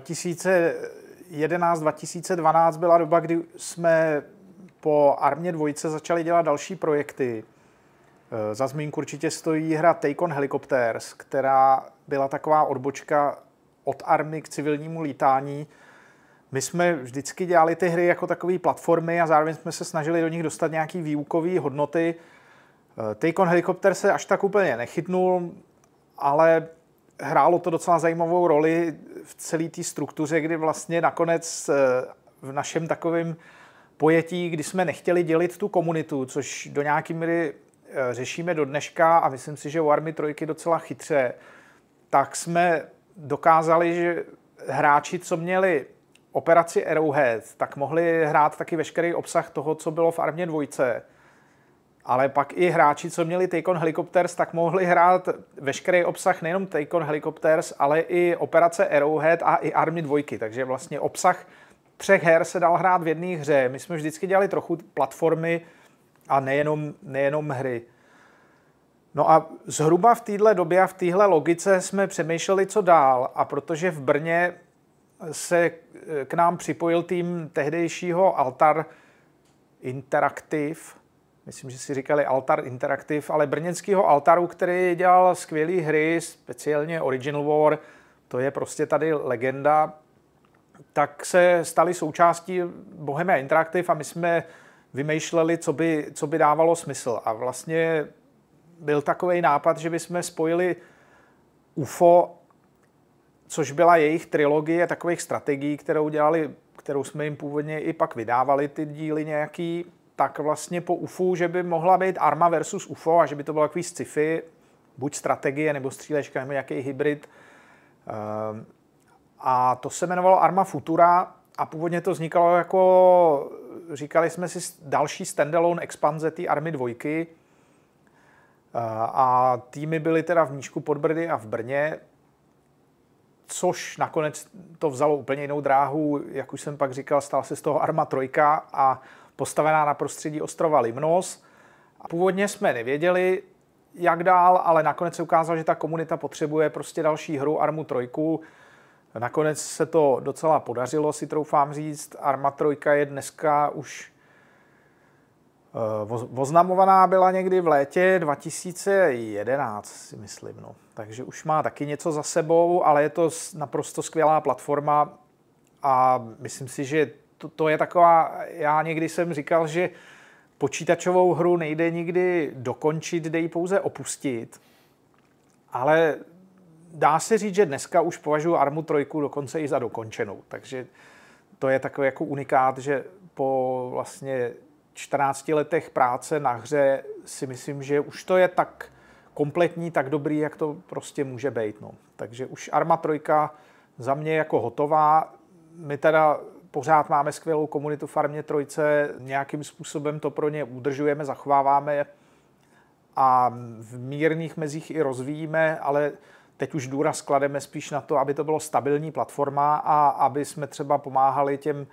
2011-2012 byla doba, kdy jsme po Armě dvojice začali dělat další projekty. E, za zmínku určitě stojí hra on Helicopters, která byla taková odbočka od army k civilnímu lítání. My jsme vždycky dělali ty hry jako takové platformy a zároveň jsme se snažili do nich dostat nějaké výukové hodnoty. E, on Helicopter se až tak úplně nechytnul, ale hrálo to docela zajímavou roli v celé té struktuře, kdy vlastně nakonec eh, v našem takovém pojetí, kdy jsme nechtěli dělit tu komunitu, což do nějaké míry eh, řešíme do dneška a myslím si, že u Army trojky docela chytře, tak jsme dokázali, že hráči, co měli operaci Arrowhead, tak mohli hrát taky veškerý obsah toho, co bylo v Armě dvojce ale pak i hráči, co měli Taken Helicopters, tak mohli hrát veškerý obsah nejenom Taken Helicopters, ale i operace Arrowhead a i Army 2, takže vlastně obsah třech her se dal hrát v jedné hře. My jsme vždycky dělali trochu platformy a nejenom, nejenom hry. No a zhruba v téhle době a v téhle logice jsme přemýšleli, co dál. A protože v Brně se k nám připojil tým tehdejšího Altar Interactive, myslím, že si říkali Altar Interactive, ale brněnského Altaru, který dělal skvělé hry, speciálně Original War, to je prostě tady legenda, tak se stali součástí Bohemia Interactive a my jsme vymýšleli, co by, co by dávalo smysl. A vlastně byl takový nápad, že bychom spojili UFO, což byla jejich trilogie takových strategií, kterou dělali, kterou jsme jim původně i pak vydávali ty díly nějaký, tak vlastně po UFO, že by mohla být Arma versus UFO a že by to bylo takový sci-fi, buď strategie nebo střílečka nebo nějaký hybrid. Ehm, a to se jmenovalo Arma Futura a původně to vznikalo jako, říkali jsme si, další standalone expanze té Army dvojky. Ehm, a týmy byly teda v Mnížku pod Brdy a v Brně, což nakonec to vzalo úplně jinou dráhu. Jak už jsem pak říkal, stala se z toho Arma trojka a postavená na prostředí ostrova Limnos. Původně jsme nevěděli, jak dál, ale nakonec se ukázalo, že ta komunita potřebuje prostě další hru Armu 3. Nakonec se to docela podařilo, si troufám říct. Arma 3 je dneska už eh, oznamovaná byla někdy v létě 2011, si myslím. No. Takže už má taky něco za sebou, ale je to naprosto skvělá platforma a myslím si, že to, to je taková, já někdy jsem říkal, že počítačovou hru nejde nikdy dokončit, jde ji pouze opustit. Ale dá se říct, že dneska už považuji Armu 3 dokonce i za dokončenou. Takže to je takový jako unikát, že po vlastně 14 letech práce na hře si myslím, že už to je tak kompletní, tak dobrý, jak to prostě může být. No. Takže už Arma 3 za mě jako hotová. My teda pořád máme skvělou komunitu Farmě Trojce, nějakým způsobem to pro ně udržujeme, zachováváme je a v mírných mezích i rozvíjíme, ale teď už důraz klademe spíš na to, aby to bylo stabilní platforma a aby jsme třeba pomáhali těm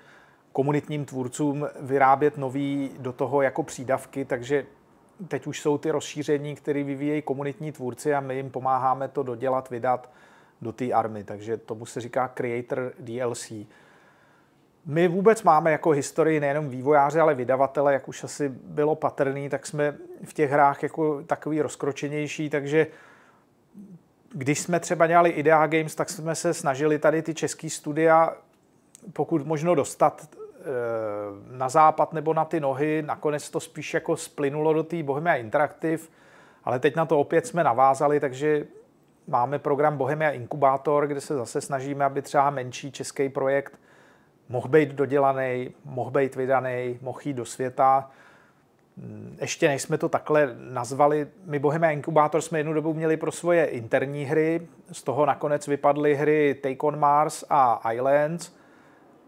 komunitním tvůrcům vyrábět nový do toho jako přídavky, takže teď už jsou ty rozšíření, které vyvíjejí komunitní tvůrci a my jim pomáháme to dodělat, vydat do té army, takže tomu se říká Creator DLC. My vůbec máme jako historii nejenom vývojáře, ale vydavatele, jak už asi bylo patrný, tak jsme v těch hrách jako takový rozkročenější, takže když jsme třeba dělali Idea Games, tak jsme se snažili tady ty český studia pokud možno dostat eh, na západ nebo na ty nohy. Nakonec to spíš jako splynulo do té Bohemia Interactive, ale teď na to opět jsme navázali, takže máme program Bohemia Inkubátor, kde se zase snažíme, aby třeba menší český projekt mohl být dodělaný, mohl být vydaný, mohl jít do světa. Mm, ještě než jsme to takhle nazvali, my Bohemia Inkubátor jsme jednu dobu měli pro svoje interní hry, z toho nakonec vypadly hry Take on Mars a Islands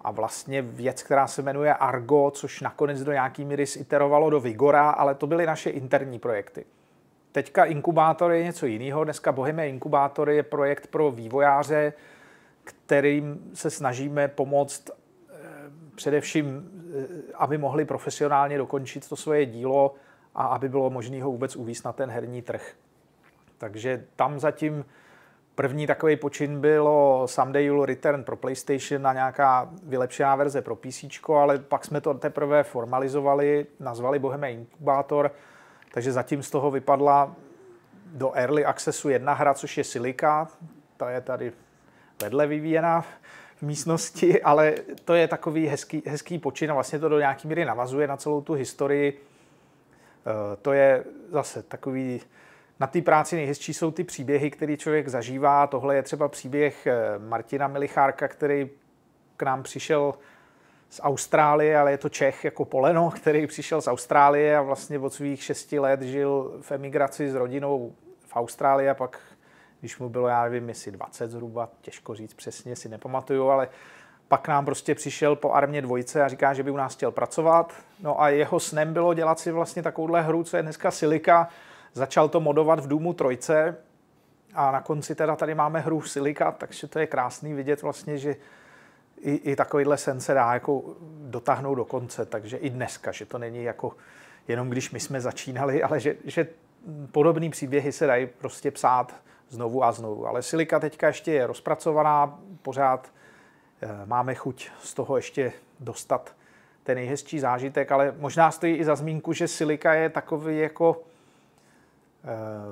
a vlastně věc, která se jmenuje Argo, což nakonec do nějaký míry iterovalo do Vigora, ale to byly naše interní projekty. Teďka inkubátor je něco jiného. Dneska Bohemia Inkubátor je projekt pro vývojáře, kterým se snažíme pomoct, především, eh, aby mohli profesionálně dokončit to svoje dílo a aby bylo možné ho vůbec uvíst na ten herní trh. Takže tam zatím první takový počin bylo Someday You'll Return pro PlayStation a nějaká vylepšená verze pro PC, ale pak jsme to teprve formalizovali, nazvali Bohemia inkubátor. takže zatím z toho vypadla do Early Accessu jedna hra, což je Silica, ta je tady vedle vyvíjená místnosti, ale to je takový hezký, hezký počin a vlastně to do nějaké míry navazuje na celou tu historii. Eh, to je zase takový, na té práci nejhezčí jsou ty příběhy, které člověk zažívá. Tohle je třeba příběh eh, Martina Milichárka, který k nám přišel z Austrálie, ale je to Čech jako Poleno, který přišel z Austrálie a vlastně od svých šesti let žil v emigraci s rodinou v Austrálii a pak když mu bylo, já nevím, jestli 20 zhruba, těžko říct přesně, si nepamatuju, ale pak nám prostě přišel po armě dvojce a říká, že by u nás chtěl pracovat. No a jeho snem bylo dělat si vlastně takovouhle hru, co je dneska Silika. Začal to modovat v Důmu trojce a na konci teda tady máme hru Silika, takže to je krásný vidět vlastně, že i, i takovýhle sen se dá jako dotáhnout do konce, takže i dneska, že to není jako jenom když my jsme začínali, ale že, že podobné příběhy se dají prostě psát znovu a znovu. Ale silika teďka ještě je rozpracovaná, pořád eh, máme chuť z toho ještě dostat ten nejhezčí zážitek, ale možná stojí i za zmínku, že silika je takový jako eh,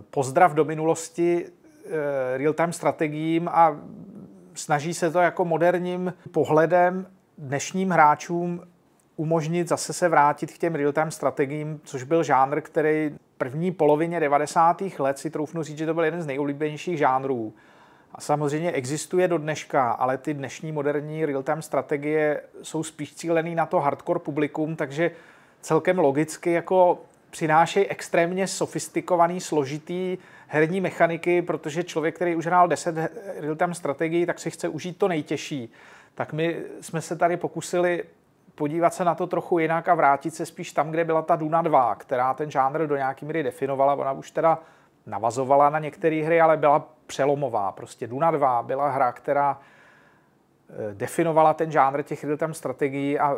pozdrav do minulosti eh, real-time strategiím a snaží se to jako moderním pohledem dnešním hráčům umožnit zase se vrátit k těm real-time strategiím, což byl žánr, který první polovině 90. let si troufnu říct, že to byl jeden z nejoblíbenějších žánrů. A samozřejmě existuje do dneška, ale ty dnešní moderní real-time strategie jsou spíš cílený na to hardcore publikum, takže celkem logicky jako přinášejí extrémně sofistikovaný, složitý herní mechaniky, protože člověk, který už hrál 10 real-time strategií, tak si chce užít to nejtěžší. Tak my jsme se tady pokusili podívat se na to trochu jinak a vrátit se spíš tam, kde byla ta Duna 2, která ten žánr do nějaký míry definovala. Ona už teda navazovala na některé hry, ale byla přelomová. Prostě Duna 2 byla hra, která eh, definovala ten žánr těch tam strategií a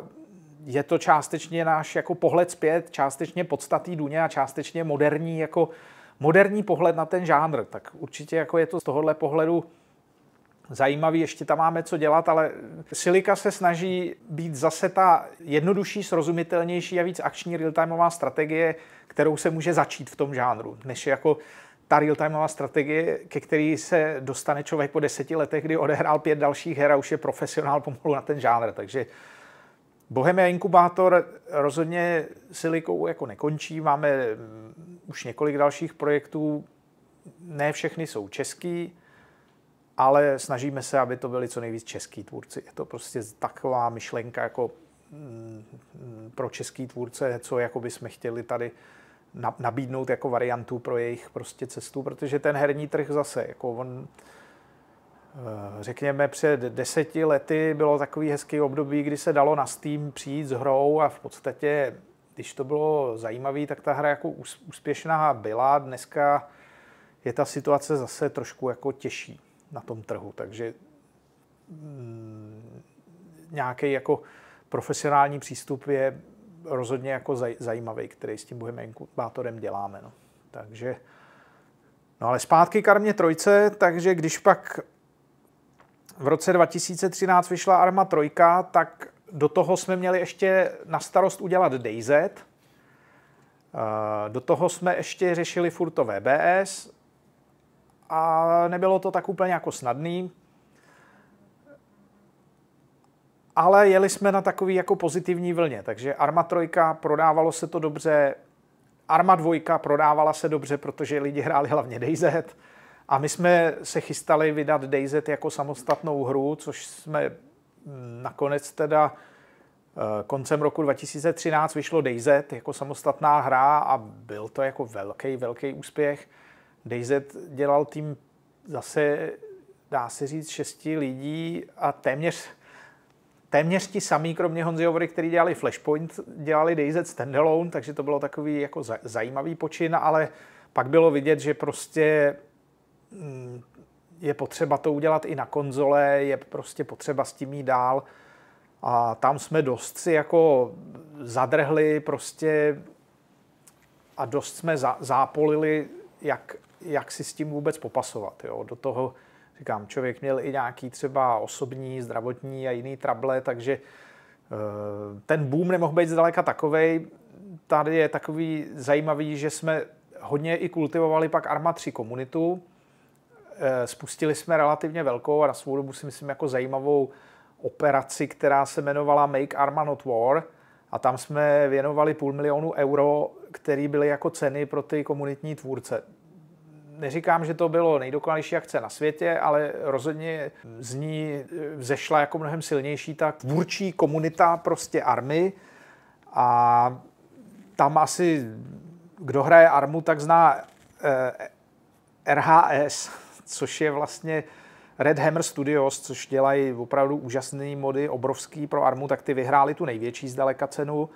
je to částečně náš jako pohled zpět, částečně podstatý Duně a částečně moderní jako moderní pohled na ten žánr. Tak určitě jako je to z tohohle pohledu zajímavý, ještě tam máme co dělat, ale Silika se snaží být zase ta jednodušší, srozumitelnější a víc akční real-timeová strategie, kterou se může začít v tom žánru, než jako ta real-timeová strategie, ke který se dostane člověk po deseti letech, kdy odehrál pět dalších her a už je profesionál pomalu na ten žánr, takže Bohemia Inkubátor rozhodně silikou jako nekončí, máme už několik dalších projektů, ne všechny jsou český, ale snažíme se, aby to byli co nejvíc český tvůrci. Je to prostě taková myšlenka jako mm, pro český tvůrce, co jako by jsme chtěli tady nabídnout jako variantu pro jejich prostě cestu, protože ten herní trh zase, jako on, eh, řekněme před deseti lety bylo takový hezký období, kdy se dalo na Steam přijít s hrou a v podstatě, když to bylo zajímavé, tak ta hra jako úspěšná byla. Dneska je ta situace zase trošku jako těžší na tom trhu. Takže mm, nějaký jako profesionální přístup je rozhodně jako zaj, zajímavý, který s tím Bohemian inkubátorem děláme. No. Takže, no ale zpátky karmě trojce, takže když pak v roce 2013 vyšla Arma trojka, tak do toho jsme měli ještě na starost udělat DayZ, eh, do toho jsme ještě řešili furt to VBS, a nebylo to tak úplně jako snadný. Ale jeli jsme na takový jako pozitivní vlně, takže Arma 3 prodávalo se to dobře, Arma 2 prodávala se dobře, protože lidi hráli hlavně DayZ. A my jsme se chystali vydat DayZ jako samostatnou hru, což jsme hm, nakonec teda eh, koncem roku 2013 vyšlo DayZ jako samostatná hra a byl to jako velký, velký úspěch. DayZ dělal tým zase, dá se říct, šesti lidí a téměř, téměř ti samý, kromě Honzy Overy, který dělali Flashpoint, dělali DayZ standalone, takže to bylo takový jako zajímavý počin, ale pak bylo vidět, že prostě mm, je potřeba to udělat i na konzole, je prostě potřeba s tím jít dál. A tam jsme dost si jako zadrhli prostě a dost jsme zápolili, jak jak si s tím vůbec popasovat. Jo? Do toho, říkám, člověk měl i nějaký třeba osobní, zdravotní a jiný trable, takže eh, ten boom nemohl být zdaleka takovej. Tady je takový zajímavý, že jsme hodně i kultivovali pak Arma 3 komunitu. Eh, spustili jsme relativně velkou a na svou dobu si myslím jako zajímavou operaci, která se jmenovala Make Arma Not War. A tam jsme věnovali půl milionu euro, který byly jako ceny pro ty komunitní tvůrce. Neříkám, že to bylo nejdokonalejší akce na světě, ale rozhodně z ní vzešla jako mnohem silnější ta tvůrčí komunita prostě army a tam asi kdo hraje armu, tak zná eh, RHS, což je vlastně Red Hammer Studios, což dělají opravdu úžasné mody, obrovský pro armu, tak ty vyhráli tu největší zdaleka cenu.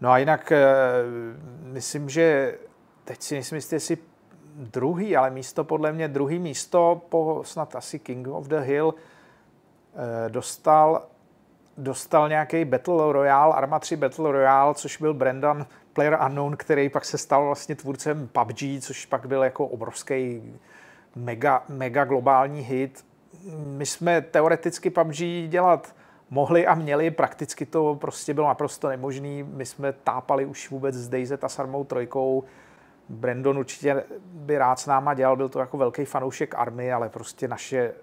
No a jinak eh, myslím, že teď si myslím, jestli druhý, ale místo podle mě druhý místo po snad asi King of the Hill eh, dostal, dostal nějaký Battle Royale, Arma 3 Battle Royale, což byl Brendan Player Unknown, který pak se stal vlastně tvůrcem PUBG, což pak byl jako obrovský mega, mega globální hit. My jsme teoreticky PUBG dělat mohli a měli, prakticky to prostě bylo naprosto nemožné. My jsme tápali už vůbec s DayZ a s Armou trojkou, Brandon určitě by rád s náma dělal, byl to jako velký fanoušek army, ale prostě naše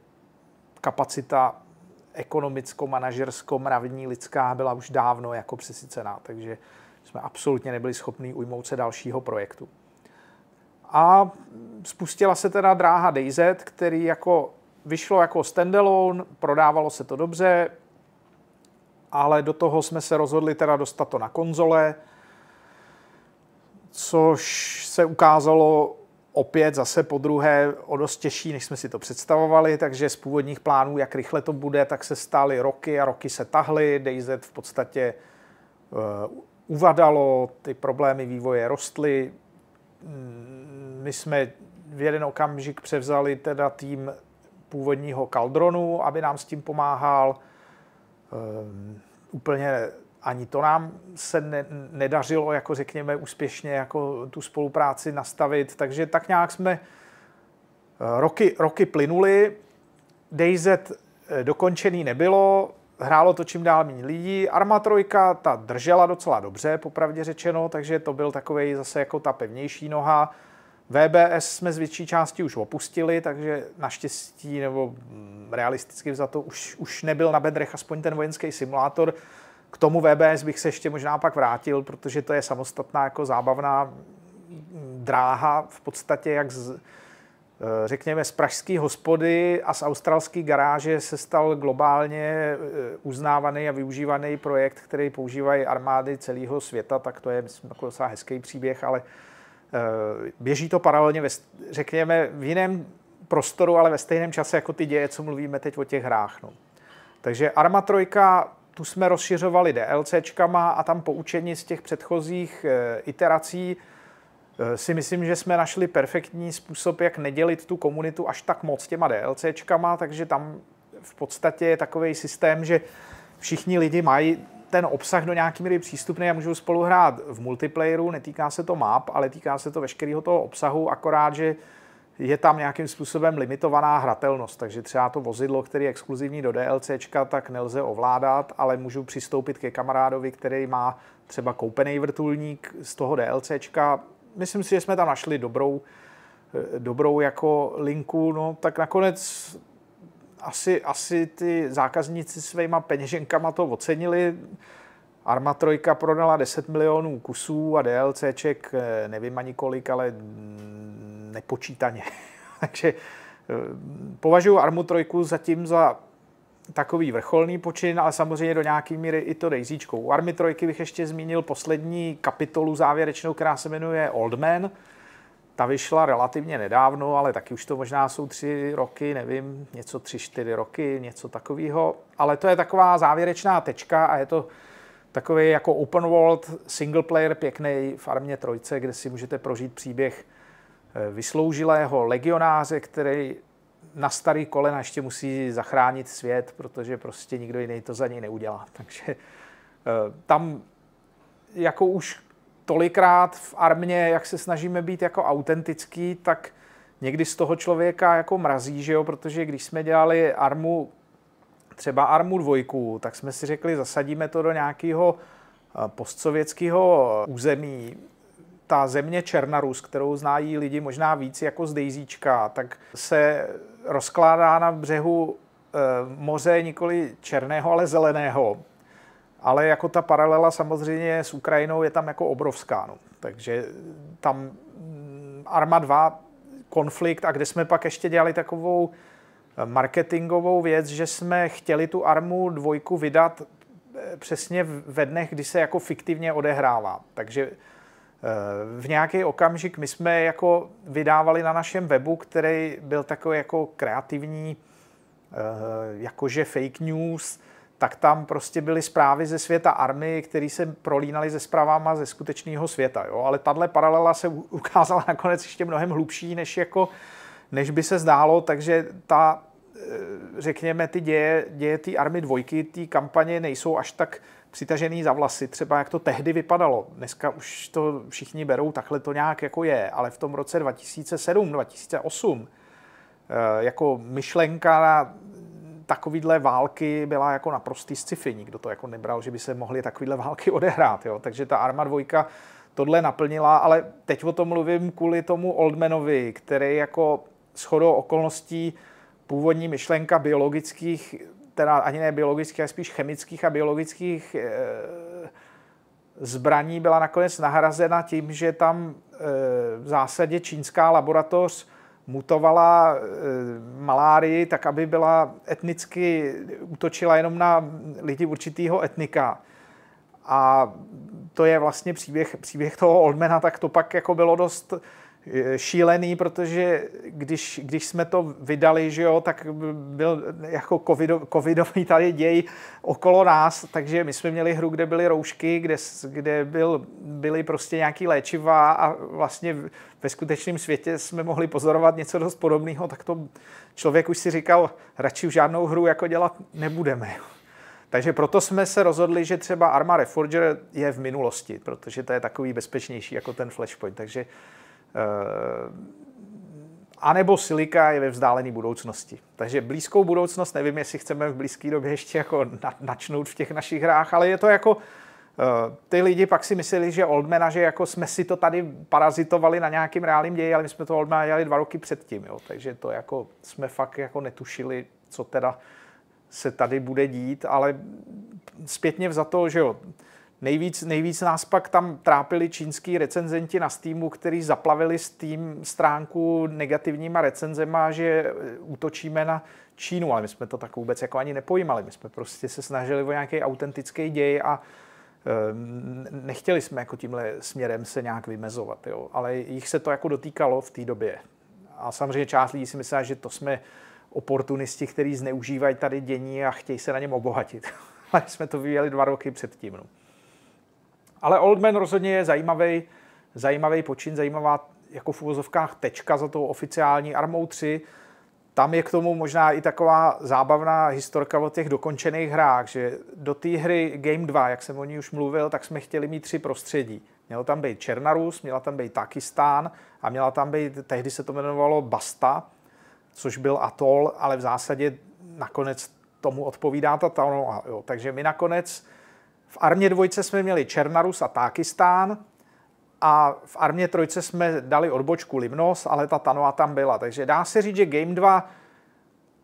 kapacita ekonomicko, manažersko, mravní, lidská byla už dávno jako přesycená, takže jsme absolutně nebyli schopni ujmout se dalšího projektu. A spustila se teda dráha DayZ, který jako vyšlo jako standalone, prodávalo se to dobře, ale do toho jsme se rozhodli teda dostat to na konzole, což se ukázalo opět zase po druhé o dost těžší, než jsme si to představovali, takže z původních plánů, jak rychle to bude, tak se stály roky a roky se tahly, DayZ v podstatě eh, uvadalo, ty problémy vývoje rostly. Mm, my jsme v jeden okamžik převzali teda tým původního Kaldronu, aby nám s tím pomáhal. Ehm, úplně ani to nám se ne, nedařilo, jako řekněme, úspěšně jako tu spolupráci nastavit. Takže tak nějak jsme eh, roky, roky plynuli, DayZ eh, dokončený nebylo, hrálo to čím dál méně lidí. Arma trojka, ta držela docela dobře, popravdě řečeno, takže to byl takový zase jako ta pevnější noha. VBS jsme z větší části už opustili, takže naštěstí nebo mm, realisticky za to už, už nebyl na bedrech aspoň ten vojenský simulátor. K tomu VBS bych se ještě možná pak vrátil, protože to je samostatná jako zábavná mm, dráha v podstatě, jak z, eh, řekněme z pražské hospody a z australské garáže se stal globálně eh, uznávaný a využívaný projekt, který používají armády celého světa, tak to je myslím, jako docela hezký příběh, ale eh, běží to paralelně, ve, řekněme, v jiném prostoru, ale ve stejném čase jako ty děje, co mluvíme teď o těch hrách. No. Takže Arma 3 tu jsme rozšiřovali DLCčkama a tam poučení z těch předchozích eh, iterací eh, si myslím, že jsme našli perfektní způsob, jak nedělit tu komunitu až tak moc těma DLCčkama, takže tam v podstatě je takový systém, že všichni lidi mají ten obsah do nějaký míry přístupný a můžou spolu hrát v multiplayeru, netýká se to map, ale týká se to veškerého toho obsahu, akorát, že je tam nějakým způsobem limitovaná hratelnost, takže třeba to vozidlo, které je exkluzivní do DLCčka, tak nelze ovládat, ale můžu přistoupit ke kamarádovi, který má třeba koupený vrtulník z toho DLCčka. Myslím si, že jsme tam našli dobrou, eh, dobrou jako linku, no tak nakonec asi, asi ty zákazníci svýma peněženkama to ocenili. Arma 3 prodala 10 milionů kusů a DLCček eh, nevím ani kolik, ale mm, nepočítaně. Takže eh, považuji Armu 3 zatím za takový vrcholný počin, ale samozřejmě do nějaké míry i to dejzíčkou. U Army 3 bych ještě zmínil poslední kapitolu závěrečnou, která se jmenuje Old Man. Ta vyšla relativně nedávno, ale taky už to možná jsou tři roky, nevím, něco tři, čtyři roky, něco takového. Ale to je taková závěrečná tečka a je to takový jako open world single player pěkný v Armě Trojce, kde si můžete prožít příběh eh, vysloužilého legionáře, který na starý kolena ještě musí zachránit svět, protože prostě nikdo jiný to za něj neudělá. Takže eh, tam jako už tolikrát v armě, jak se snažíme být jako autentický, tak někdy z toho člověka jako mrazí, že jo? protože když jsme dělali armu třeba Armu 2, tak jsme si řekli, zasadíme to do nějakého eh, postsovětského území. Ta země Černarus, kterou znají lidi možná víc jako z Dejzíčka, tak se rozkládá na břehu eh, moře nikoli černého, ale zeleného. Ale jako ta paralela samozřejmě s Ukrajinou je tam jako obrovská. No. Takže tam mm, Arma 2 konflikt a kde jsme pak ještě dělali takovou marketingovou věc, že jsme chtěli tu armu dvojku vydat eh, přesně ve dnech, kdy se jako fiktivně odehrává. Takže eh, v nějaký okamžik my jsme jako vydávali na našem webu, který byl takový jako kreativní, eh, jakože fake news, tak tam prostě byly zprávy ze světa army, které se prolínaly ze zprávama ze skutečného světa. Jo? Ale tahle paralela se ukázala nakonec ještě mnohem hlubší, než jako než by se zdálo, takže ta, eh, řekněme, ty děje, děje té army dvojky, té kampaně nejsou až tak přitažený za vlasy, třeba jak to tehdy vypadalo. Dneska už to všichni berou, takhle to nějak jako je, ale v tom roce 2007, 2008, eh, jako myšlenka na takovýhle války byla jako naprostý sci-fi. Nikdo to jako nebral, že by se mohly takovýhle války odehrát. Jo? Takže ta Arma dvojka tohle naplnila, ale teď o tom mluvím kvůli tomu Oldmanovi, který jako shodou okolností původní myšlenka biologických, teda ani ne biologických, ale spíš chemických a biologických e, zbraní byla nakonec nahrazena tím, že tam e, v zásadě čínská laboratoř mutovala e, malárii tak, aby byla etnicky, útočila jenom na lidi určitého etnika. A to je vlastně příběh, příběh toho Oldmana, tak to pak jako bylo dost šílený, protože když, když jsme to vydali, že jo, tak byl jako covido, covidový tady děj okolo nás, takže my jsme měli hru, kde byly roušky, kde, kde byl, byly prostě nějaký léčiva a vlastně ve skutečném světě jsme mohli pozorovat něco dost podobného, tak to člověk už si říkal, radši už žádnou hru jako dělat nebudeme. Takže proto jsme se rozhodli, že třeba Arma Reforger je v minulosti, protože to je takový bezpečnější jako ten Flashpoint. Takže Eh, A nebo silika je ve vzdálené budoucnosti. Takže blízkou budoucnost, nevím, jestli chceme v blízké době ještě jako načnout v těch našich hrách, ale je to jako, eh, ty lidi pak si mysleli, že Oldmana, že jako jsme si to tady parazitovali na nějakým reálním ději, ale my jsme to Oldmana dělali dva roky předtím, jo. takže to jako jsme fakt jako netušili, co teda se tady bude dít, ale zpětně za to, že jo, Nejvíc, nejvíc nás pak tam trápili čínský recenzenti na Steamu, který zaplavili Steam stránku negativníma recenzema, že e, útočíme na Čínu, ale my jsme to tak vůbec jako ani nepojímali. My jsme prostě se snažili o nějaký autentický děj a e, nechtěli jsme jako tímhle směrem se nějak vymezovat, jo. ale jich se to jako dotýkalo v té době. A samozřejmě část lidí si myslela, že to jsme oportunisti, kteří zneužívají tady dění a chtějí se na něm obohatit. ale jsme to vyvíjeli dva roky předtím. No. Ale Oldman rozhodně je zajímavý, zajímavý počin, zajímavá jako v úvozovkách tečka za tou oficiální armou 3. Tam je k tomu možná i taková zábavná historka o těch dokončených hrách, že do té hry Game 2, jak jsem o ní už mluvil, tak jsme chtěli mít tři prostředí. Mělo tam být Černarus, měla tam být Takistán a měla tam být, tehdy se to jmenovalo Basta, což byl atol, ale v zásadě nakonec tomu odpovídá ta Tanoa. Takže my nakonec v armě dvojce jsme měli Černarus a Tákistán a v armě trojce jsme dali odbočku Limnos, ale ta Tanoa tam byla. Takže dá se říct, že Game 2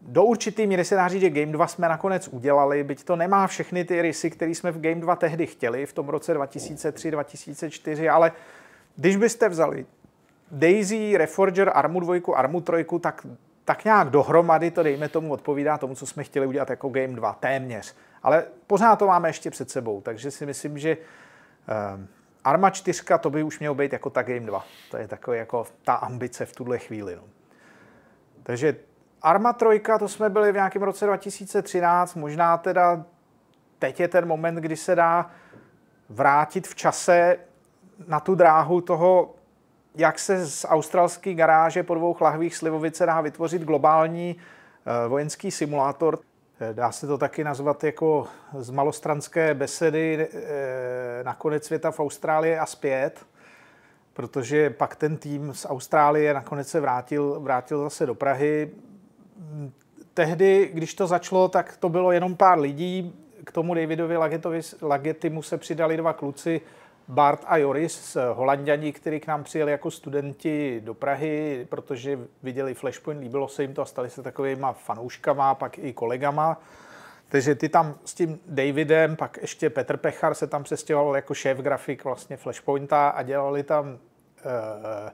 do určitý míry se dá říct, že Game 2 jsme nakonec udělali, byť to nemá všechny ty rysy, které jsme v Game 2 tehdy chtěli, v tom roce 2003-2004, ale když byste vzali Daisy, Reforger, Armu 2, Armu 3, tak, tak nějak dohromady to, dejme tomu, odpovídá tomu, co jsme chtěli udělat jako Game 2, téměř. Ale pořád to máme ještě před sebou, takže si myslím, že ehm, Arma 4 to by už mělo být jako ta Game 2. To je takový jako ta ambice v tuhle chvíli. No. Takže Arma 3, to jsme byli v nějakém roce 2013, možná teda teď je ten moment, kdy se dá vrátit v čase na tu dráhu toho, jak se z australské garáže po dvou chlahvých Slivovice dá vytvořit globální eh, vojenský simulátor. Eh, dá se to taky nazvat jako z malostranské besedy eh, na konec světa v Austrálii a zpět, protože pak ten tým z Austrálie nakonec se vrátil, vrátil zase do Prahy. Tehdy, když to začalo, tak to bylo jenom pár lidí. K tomu Davidovi Lagetimu se přidali dva kluci, Bart a Joris, holanděni, kteří k nám přijeli jako studenti do Prahy, protože viděli Flashpoint, líbilo se jim to a stali se takovýma fanouškama, pak i kolegama. Takže ty tam s tím Davidem, pak ještě Petr Pechar se tam přestěhoval jako šéf grafik vlastně Flashpointa a dělali tam e,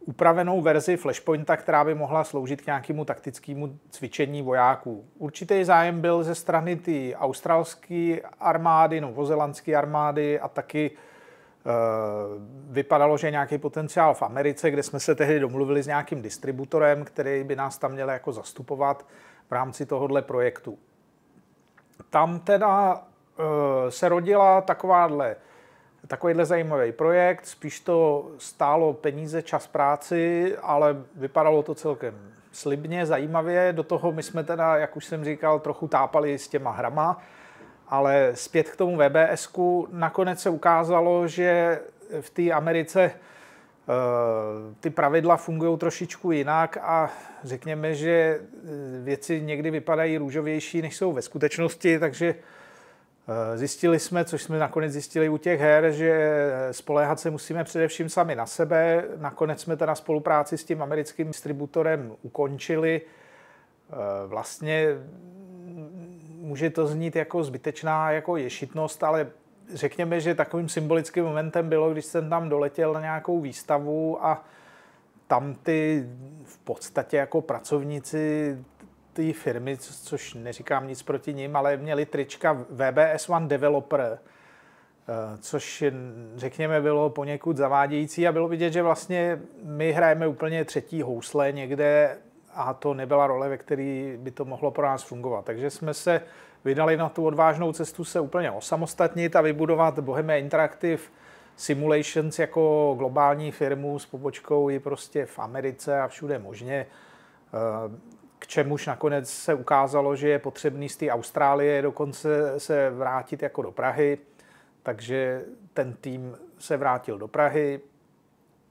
upravenou verzi Flashpointa, která by mohla sloužit k nějakému taktickému cvičení vojáků. Určitý zájem byl ze strany ty australské armády, novozelandské armády a taky Eh, vypadalo, že je nějaký potenciál v Americe, kde jsme se tehdy domluvili s nějakým distributorem, který by nás tam měl jako zastupovat v rámci tohohle projektu. Tam teda eh, se rodila takováhle, takovýhle zajímavý projekt, spíš to stálo peníze, čas práci, ale vypadalo to celkem slibně, zajímavě. Do toho my jsme teda, jak už jsem říkal, trochu tápali s těma hrama, ale zpět k tomu vbs nakonec se ukázalo, že v té Americe eh, ty pravidla fungují trošičku jinak a řekněme, že eh, věci někdy vypadají růžovější, než jsou ve skutečnosti, takže eh, zjistili jsme, což jsme nakonec zjistili u těch her, že spoléhat se musíme především sami na sebe. Nakonec jsme teda spolupráci s tím americkým distributorem ukončili. Vlastně může to znít jako zbytečná jako ješitnost, ale řekněme, že takovým symbolickým momentem bylo, když jsem tam doletěl na nějakou výstavu a tam ty v podstatě jako pracovníci ty firmy, což neříkám nic proti ním, ale měli trička VBS One Developer, eh, což řekněme bylo poněkud zavádějící a bylo vidět, že vlastně my hrajeme úplně třetí housle někde a to nebyla role, ve které by to mohlo pro nás fungovat. Takže jsme se vydali na tu odvážnou cestu se úplně osamostatnit a vybudovat Bohemia Interactive Simulations jako globální firmu s pobočkou i prostě v Americe a všude možně, eh, k čemuž nakonec se ukázalo, že je potřebný z té Austrálie dokonce se vrátit jako do Prahy, takže ten tým se vrátil do Prahy,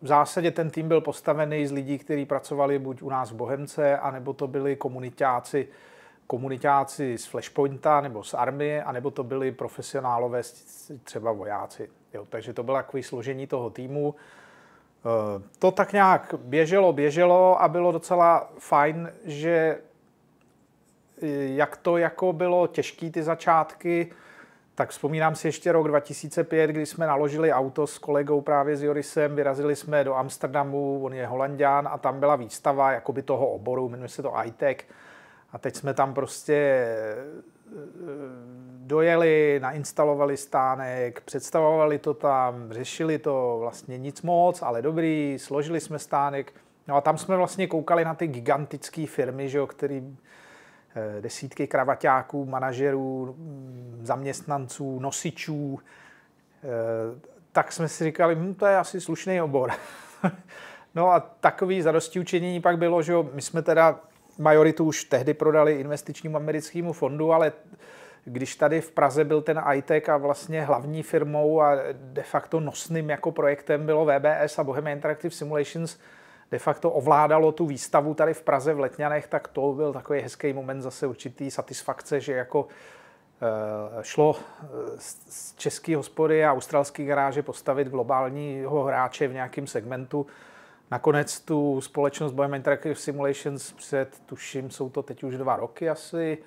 v zásadě ten tým byl postavený z lidí, kteří pracovali buď u nás v Bohemce, anebo to byli komunitáci, komunitáci z Flashpointa nebo z armie, anebo to byli profesionálové, třeba vojáci. Jo, takže to bylo takové složení toho týmu. Eh, to tak nějak běželo, běželo a bylo docela fajn, že eh, jak to jako bylo těžký ty začátky, tak vzpomínám si ještě rok 2005, kdy jsme naložili auto s kolegou právě s Jorisem, vyrazili jsme do Amsterdamu, on je holandián a tam byla výstava jakoby toho oboru, jmenuje se to iTech a teď jsme tam prostě eh, eh, dojeli, nainstalovali stánek, představovali to tam, řešili to vlastně nic moc, ale dobrý, složili jsme stánek. No a tam jsme vlastně koukali na ty gigantické firmy, že jo, který Eh, desítky kravaťáků, manažerů, mm, zaměstnanců, nosičů, eh, tak jsme si říkali, hm, to je asi slušný obor. no a takový zadosti učinění pak bylo, že my jsme teda majoritu už tehdy prodali investičnímu americkému fondu, ale když tady v Praze byl ten ITEC a vlastně hlavní firmou a de facto nosným jako projektem bylo VBS a Bohemia Interactive Simulations, de facto ovládalo tu výstavu tady v Praze v Letňanech, tak to byl takový hezký moment zase určitý satisfakce, že jako eh, šlo eh, z české hospody a australské garáže postavit globálního hráče v nějakém segmentu. Nakonec tu společnost Bohem Interactive Simulations před, tuším, jsou to teď už dva roky asi,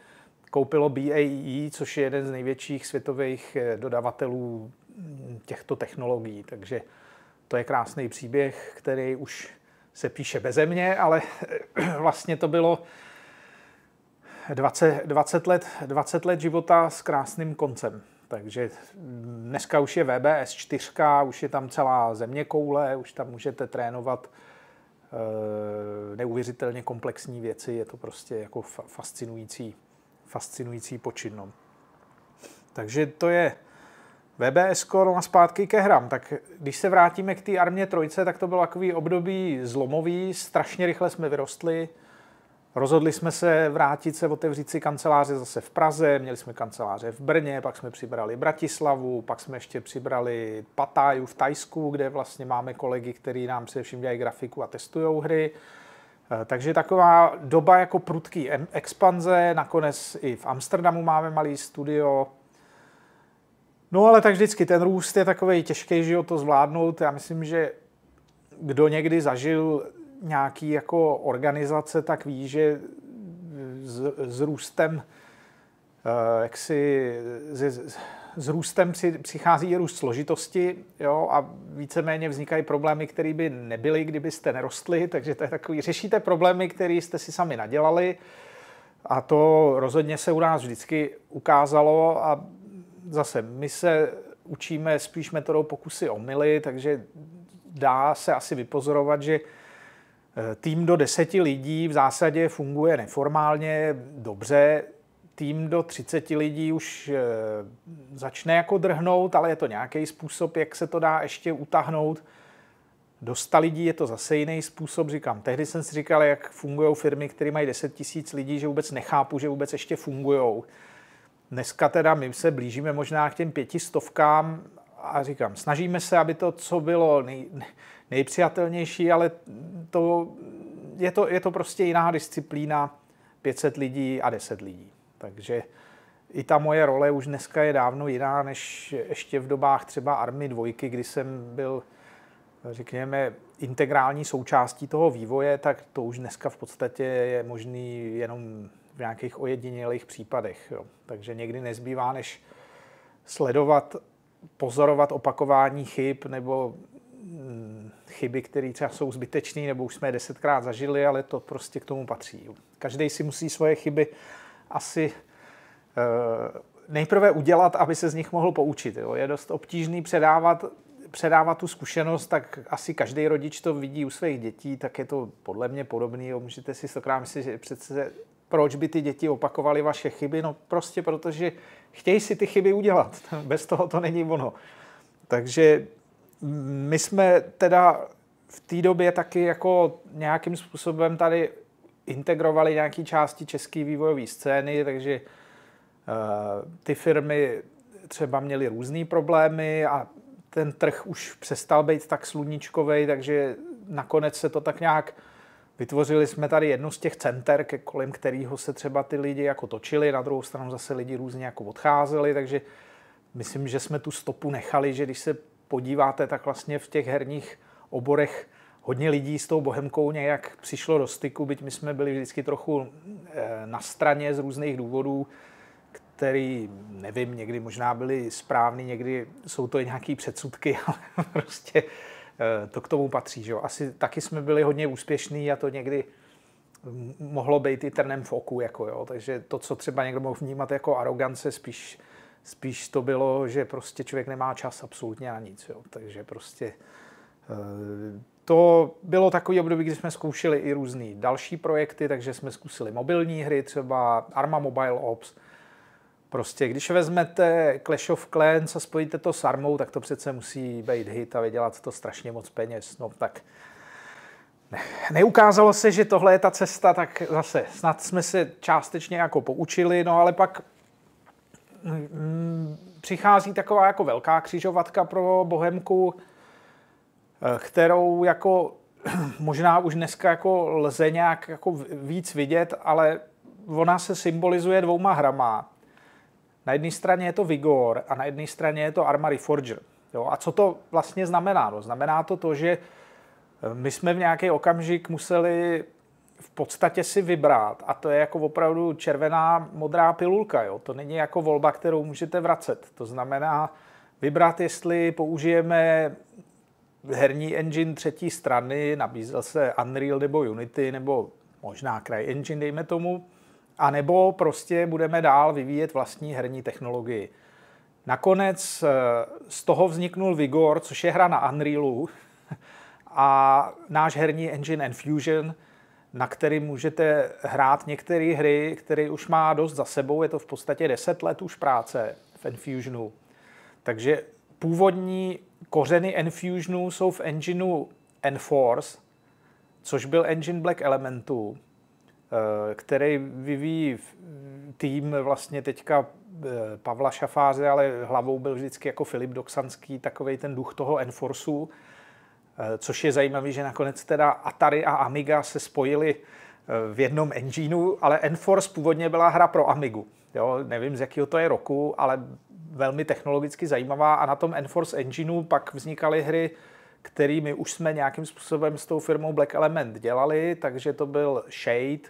koupilo BAE, což je jeden z největších světových eh, dodavatelů mm, těchto technologií. Takže to je krásný příběh, který už se píše beze mě, ale eh, vlastně to bylo 20, 20, let, 20 let života s krásným koncem. Takže dneska už je VBS 4, už je tam celá země koule, už tam můžete trénovat e, neuvěřitelně komplexní věci, je to prostě jako fascinující, fascinující počin. No. Takže to je VBS no a zpátky ke hram, tak když se vrátíme k té armě trojce, tak to bylo takový období zlomový, strašně rychle jsme vyrostli, rozhodli jsme se vrátit se, otevřít si kanceláře zase v Praze, měli jsme kanceláře v Brně, pak jsme přibrali Bratislavu, pak jsme ještě přibrali Patáju v Tajsku, kde vlastně máme kolegy, který nám především dělají grafiku a testují hry. Eh, takže taková doba jako prudký expanze, nakonec i v Amsterdamu máme malý studio, No ale tak vždycky, ten růst je takový těžký, že to zvládnout. Já myslím, že kdo někdy zažil nějaký jako organizace, tak ví, že s, s růstem eh, jak si, s, s růstem při, přichází růst složitosti jo, a víceméně vznikají problémy, které by nebyly, kdybyste nerostli, takže to je takový, řešíte problémy, které jste si sami nadělali a to rozhodně se u nás vždycky ukázalo a zase, my se učíme spíš metodou pokusy omily, takže dá se asi vypozorovat, že eh, tým do deseti lidí v zásadě funguje neformálně dobře, tým do 30 lidí už eh, začne jako drhnout, ale je to nějaký způsob, jak se to dá ještě utáhnout. Do 100 lidí je to zase jiný způsob, říkám. Tehdy jsem si říkal, jak fungují firmy, které mají 10 tisíc lidí, že vůbec nechápu, že vůbec ještě fungují. Dneska teda my se blížíme možná k těm pětistovkám a říkám, snažíme se, aby to, co bylo nej, nejpřijatelnější, ale to, je, to, je to prostě jiná disciplína 500 lidí a 10 lidí. Takže i ta moje role už dneska je dávno jiná, než ještě v dobách třeba Army dvojky, kdy jsem byl, řekněme, integrální součástí toho vývoje, tak to už dneska v podstatě je možný jenom v nějakých ojedinělých případech. Jo. Takže někdy nezbývá, než sledovat, pozorovat opakování chyb nebo mm, chyby, které třeba jsou zbytečné, nebo už jsme je desetkrát zažili, ale to prostě k tomu patří. Každý si musí svoje chyby asi eh, nejprve udělat, aby se z nich mohl poučit. Jo. Je dost obtížný předávat, předávat tu zkušenost, tak asi každý rodič to vidí u svých dětí, tak je to podle mě podobný. Jo. Můžete si stokrát myslet, že přece proč by ty děti opakovaly vaše chyby? No prostě protože chtějí si ty chyby udělat. Bez toho to není ono. Takže my jsme teda v té době taky jako nějakým způsobem tady integrovali nějaké části české vývojové scény, takže uh, ty firmy třeba měly různé problémy a ten trh už přestal být tak sluníčkový, takže nakonec se to tak nějak uh, Vytvořili jsme tady jedno z těch center, ke kolem kterého se třeba ty lidi jako točili, na druhou stranu zase lidi různě jako odcházeli, takže myslím, že jsme tu stopu nechali, že když se podíváte, tak vlastně v těch herních oborech hodně lidí s tou bohemkou nějak přišlo do styku, byť my jsme byli vždycky trochu eh, na straně z různých důvodů, který, nevím, někdy možná byly správný, někdy jsou to i nějaký předsudky, ale prostě Eh, to k tomu patří. Že jo? Asi taky jsme byli hodně úspěšní a to někdy mohlo být i trnem v oku. Jako, jo? Takže to, co třeba někdo mohl vnímat jako arogance, spíš, spíš to bylo, že prostě člověk nemá čas absolutně na nic. Jo? Takže prostě eh, to bylo takový období, kdy jsme zkoušeli i různé další projekty, takže jsme zkusili mobilní hry, třeba Arma Mobile Ops, Prostě, když vezmete Clash of Clans a spojíte to s armou, tak to přece musí být hit a vydělat to strašně moc peněz. No tak ne, neukázalo se, že tohle je ta cesta, tak zase snad jsme se částečně jako poučili, no ale pak mm, přichází taková jako velká křižovatka pro Bohemku, eh, kterou jako možná už dneska jako lze nějak jako víc vidět, ale ona se symbolizuje dvouma hrama. Na jedné straně je to Vigor a na jedné straně je to Arma Reforger. Jo? A co to vlastně znamená? No, znamená to to, že eh, my jsme v nějaký okamžik museli v podstatě si vybrat a to je jako opravdu červená modrá pilulka. Jo? To není jako volba, kterou můžete vracet. To znamená vybrat, jestli použijeme herní engine třetí strany, nabízel se Unreal nebo Unity nebo možná CryEngine, dejme tomu, a nebo prostě budeme dál vyvíjet vlastní herní technologii. Nakonec eh, z toho vzniknul Vigor, což je hra na Unrealu a náš herní engine Enfusion, na který můžete hrát některé hry, který už má dost za sebou, je to v podstatě 10 let už práce v Enfusionu. Takže původní kořeny Enfusionu jsou v engineu Enforce, což byl engine Black Elementu, Eh, který vyvíjí tým vlastně teďka eh, Pavla Šafáře, ale hlavou byl vždycky jako Filip Doksanský, takový ten duch toho Enforceu, eh, což je zajímavé, že nakonec teda Atari a Amiga se spojili v jednom engineu, ale Enforce původně byla hra pro Amigu. Jo, nevím, z jakého to je roku, ale velmi technologicky zajímavá a na tom Enforce engineu pak vznikaly hry, které my už jsme nějakým způsobem s tou firmou Black Element dělali, takže to byl Shade,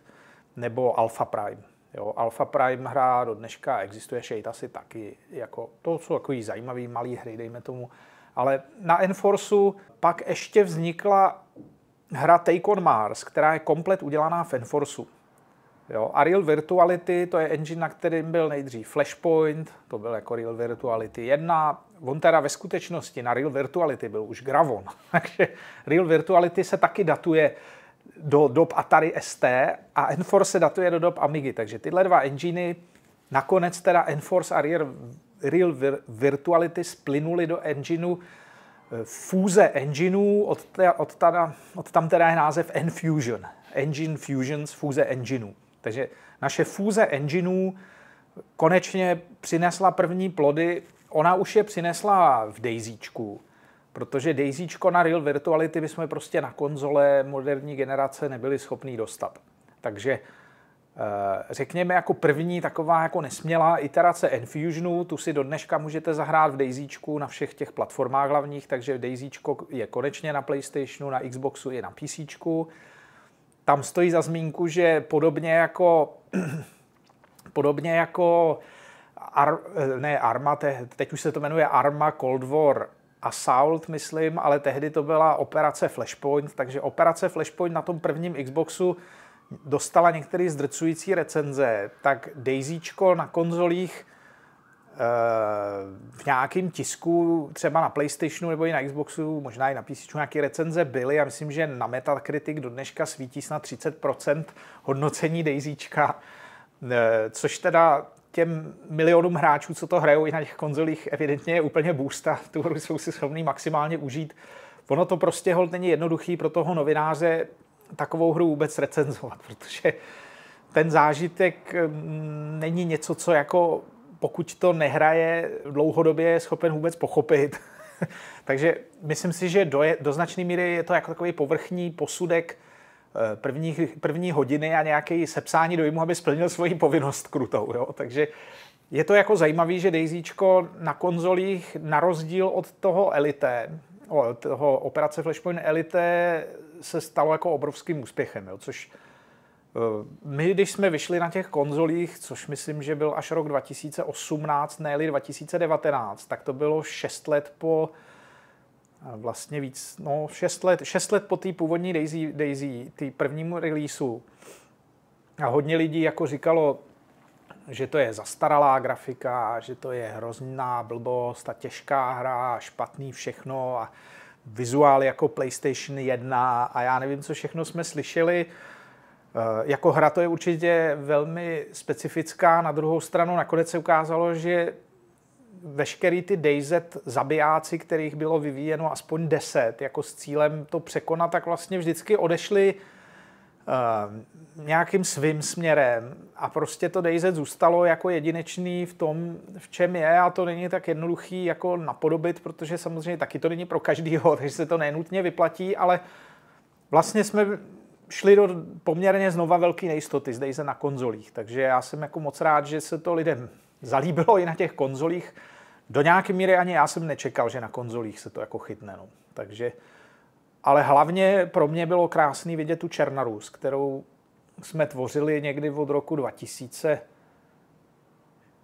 nebo Alpha Prime. Jo, Alpha Prime hra do dneška existuje, Shade asi taky. Jako, to jsou takový zajímavý malý hry, dejme tomu. Ale na Enforceu pak ještě vznikla hra Take on Mars, která je komplet udělaná v Enforceu. Jo, a Real Virtuality, to je engine, na kterým byl nejdřív Flashpoint, to byl jako Real Virtuality 1. On teda ve skutečnosti na Real Virtuality byl už Gravon, takže Real Virtuality se taky datuje do dob Atari ST a Enforce datuje do dob Amigy, takže tyhle dva enginy nakonec teda Enforce a Real, Real Virtuality splynuly do engineu eh, fúze engineů, od, te, od, tada, od tam teda je název Enfusion, Engine Fusions, fúze engineů. Takže naše fúze engineů konečně přinesla první plody, ona už je přinesla v Daisyčku, protože Daisyčko na Real Virtuality bychom prostě na konzole moderní generace nebyli schopni dostat. Takže eh, řekněme jako první taková jako nesmělá iterace Enfusionu, tu si do dneška můžete zahrát v Daisyčku na všech těch platformách hlavních, takže Daisyčko je konečně na Playstationu, na Xboxu i na PC. Tam stojí za zmínku, že podobně jako podobně jako Ar, ne Arma, te, teď už se to jmenuje Arma Cold War Assault, myslím, ale tehdy to byla operace Flashpoint, takže operace Flashpoint na tom prvním Xboxu dostala některé zdrcující recenze, tak Daisyčko na konzolích eh, v nějakém tisku, třeba na Playstationu nebo i na Xboxu, možná i na PC, nějaké recenze byly. Já myslím, že na Metacritic do dneška svítí snad 30% hodnocení Daisyčka, eh, což teda těm milionům hráčů, co to hrajou i na těch konzolích, evidentně je úplně bůsta. Tu hru jsou si schopný maximálně užít. Ono to prostě hold není jednoduchý pro toho novináře takovou hru vůbec recenzovat, protože ten zážitek mm, není něco, co jako pokud to nehraje dlouhodobě, je schopen vůbec pochopit. Takže myslím si, že do, do značné míry je to jako takový povrchní posudek Eh, první, první hodiny a nějaké sepsání dojmu, aby splnil svoji povinnost krutou. Jo? Takže je to jako zajímavé, že Dejzíčko na konzolích na rozdíl od toho Elite, od toho operace Flashpoint Elite se stalo jako obrovským úspěchem, jo? což eh, my, když jsme vyšli na těch konzolích, což myslím, že byl až rok 2018, ne 2019, tak to bylo 6 let po vlastně víc, no 6 let, 6 let po té původní Daisy, Daisy tý prvnímu releaseu. A hodně lidí jako říkalo, že to je zastaralá grafika, že to je hrozná blbost a těžká hra, a špatný všechno a vizuál jako PlayStation 1 a já nevím, co všechno jsme slyšeli. Eh, jako hra to je určitě velmi specifická, na druhou stranu nakonec se ukázalo, že veškerý ty DayZ zabijáci, kterých bylo vyvíjeno aspoň 10, jako s cílem to překonat, tak vlastně vždycky odešli uh, nějakým svým směrem a prostě to DayZ zůstalo jako jedinečný v tom, v čem je a to není tak jednoduchý jako napodobit, protože samozřejmě taky to není pro každýho, takže se to nenutně vyplatí, ale vlastně jsme šli do poměrně znova velké nejistoty, z DayZ na konzolích, takže já jsem jako moc rád, že se to lidem zalíbilo i na těch konzolích. Do nějaké míry ani já jsem nečekal, že na konzolích se to jako chytne. No. Takže, ale hlavně pro mě bylo krásný vidět tu Černarus, kterou jsme tvořili někdy od roku 2000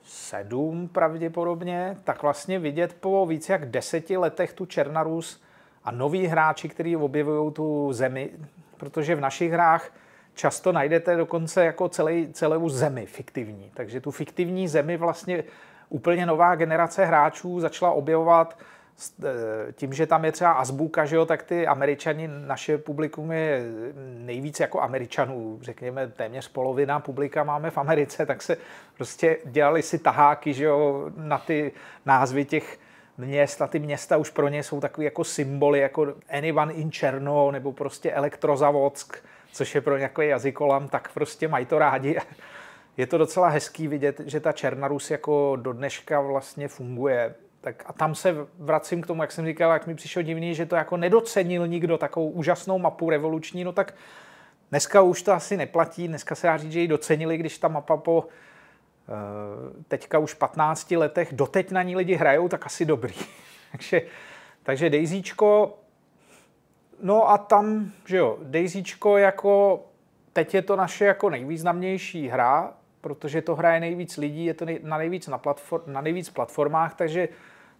sedm pravděpodobně, tak vlastně vidět po víc jak deseti letech tu Černarus a noví hráči, kteří objevují tu zemi, protože v našich hrách Často najdete dokonce jako celý, celou zemi fiktivní. Takže tu fiktivní zemi vlastně úplně nová generace hráčů začala objevovat eh, tím, že tam je třeba azbuka, že jo, tak ty američani, naše publikum je nejvíc jako američanů, řekněme téměř polovina publika máme v Americe, tak se prostě dělali si taháky, že jo, na ty názvy těch měst a ty města už pro ně jsou takový jako symboly, jako Anyone in Černo nebo prostě Elektrozavodsk, což je pro nějaký jazykolam, tak prostě mají to rádi. je to docela hezký vidět, že ta Černarus jako do dneška vlastně funguje. Tak a tam se vracím k tomu, jak jsem říkal, jak mi přišlo divný, že to jako nedocenil nikdo takovou úžasnou mapu revoluční, no tak dneska už to asi neplatí, dneska se dá říct, že ji docenili, když ta mapa po eh, teďka už 15 letech, doteď na ní lidi hrajou, tak asi dobrý. takže, takže Dejzíčko, No a tam, že jo, Daisyčko jako, teď je to naše jako nejvýznamnější hra, protože to hraje nejvíc lidí, je to nej, na, nejvíc na, platform, na nejvíc platformách, takže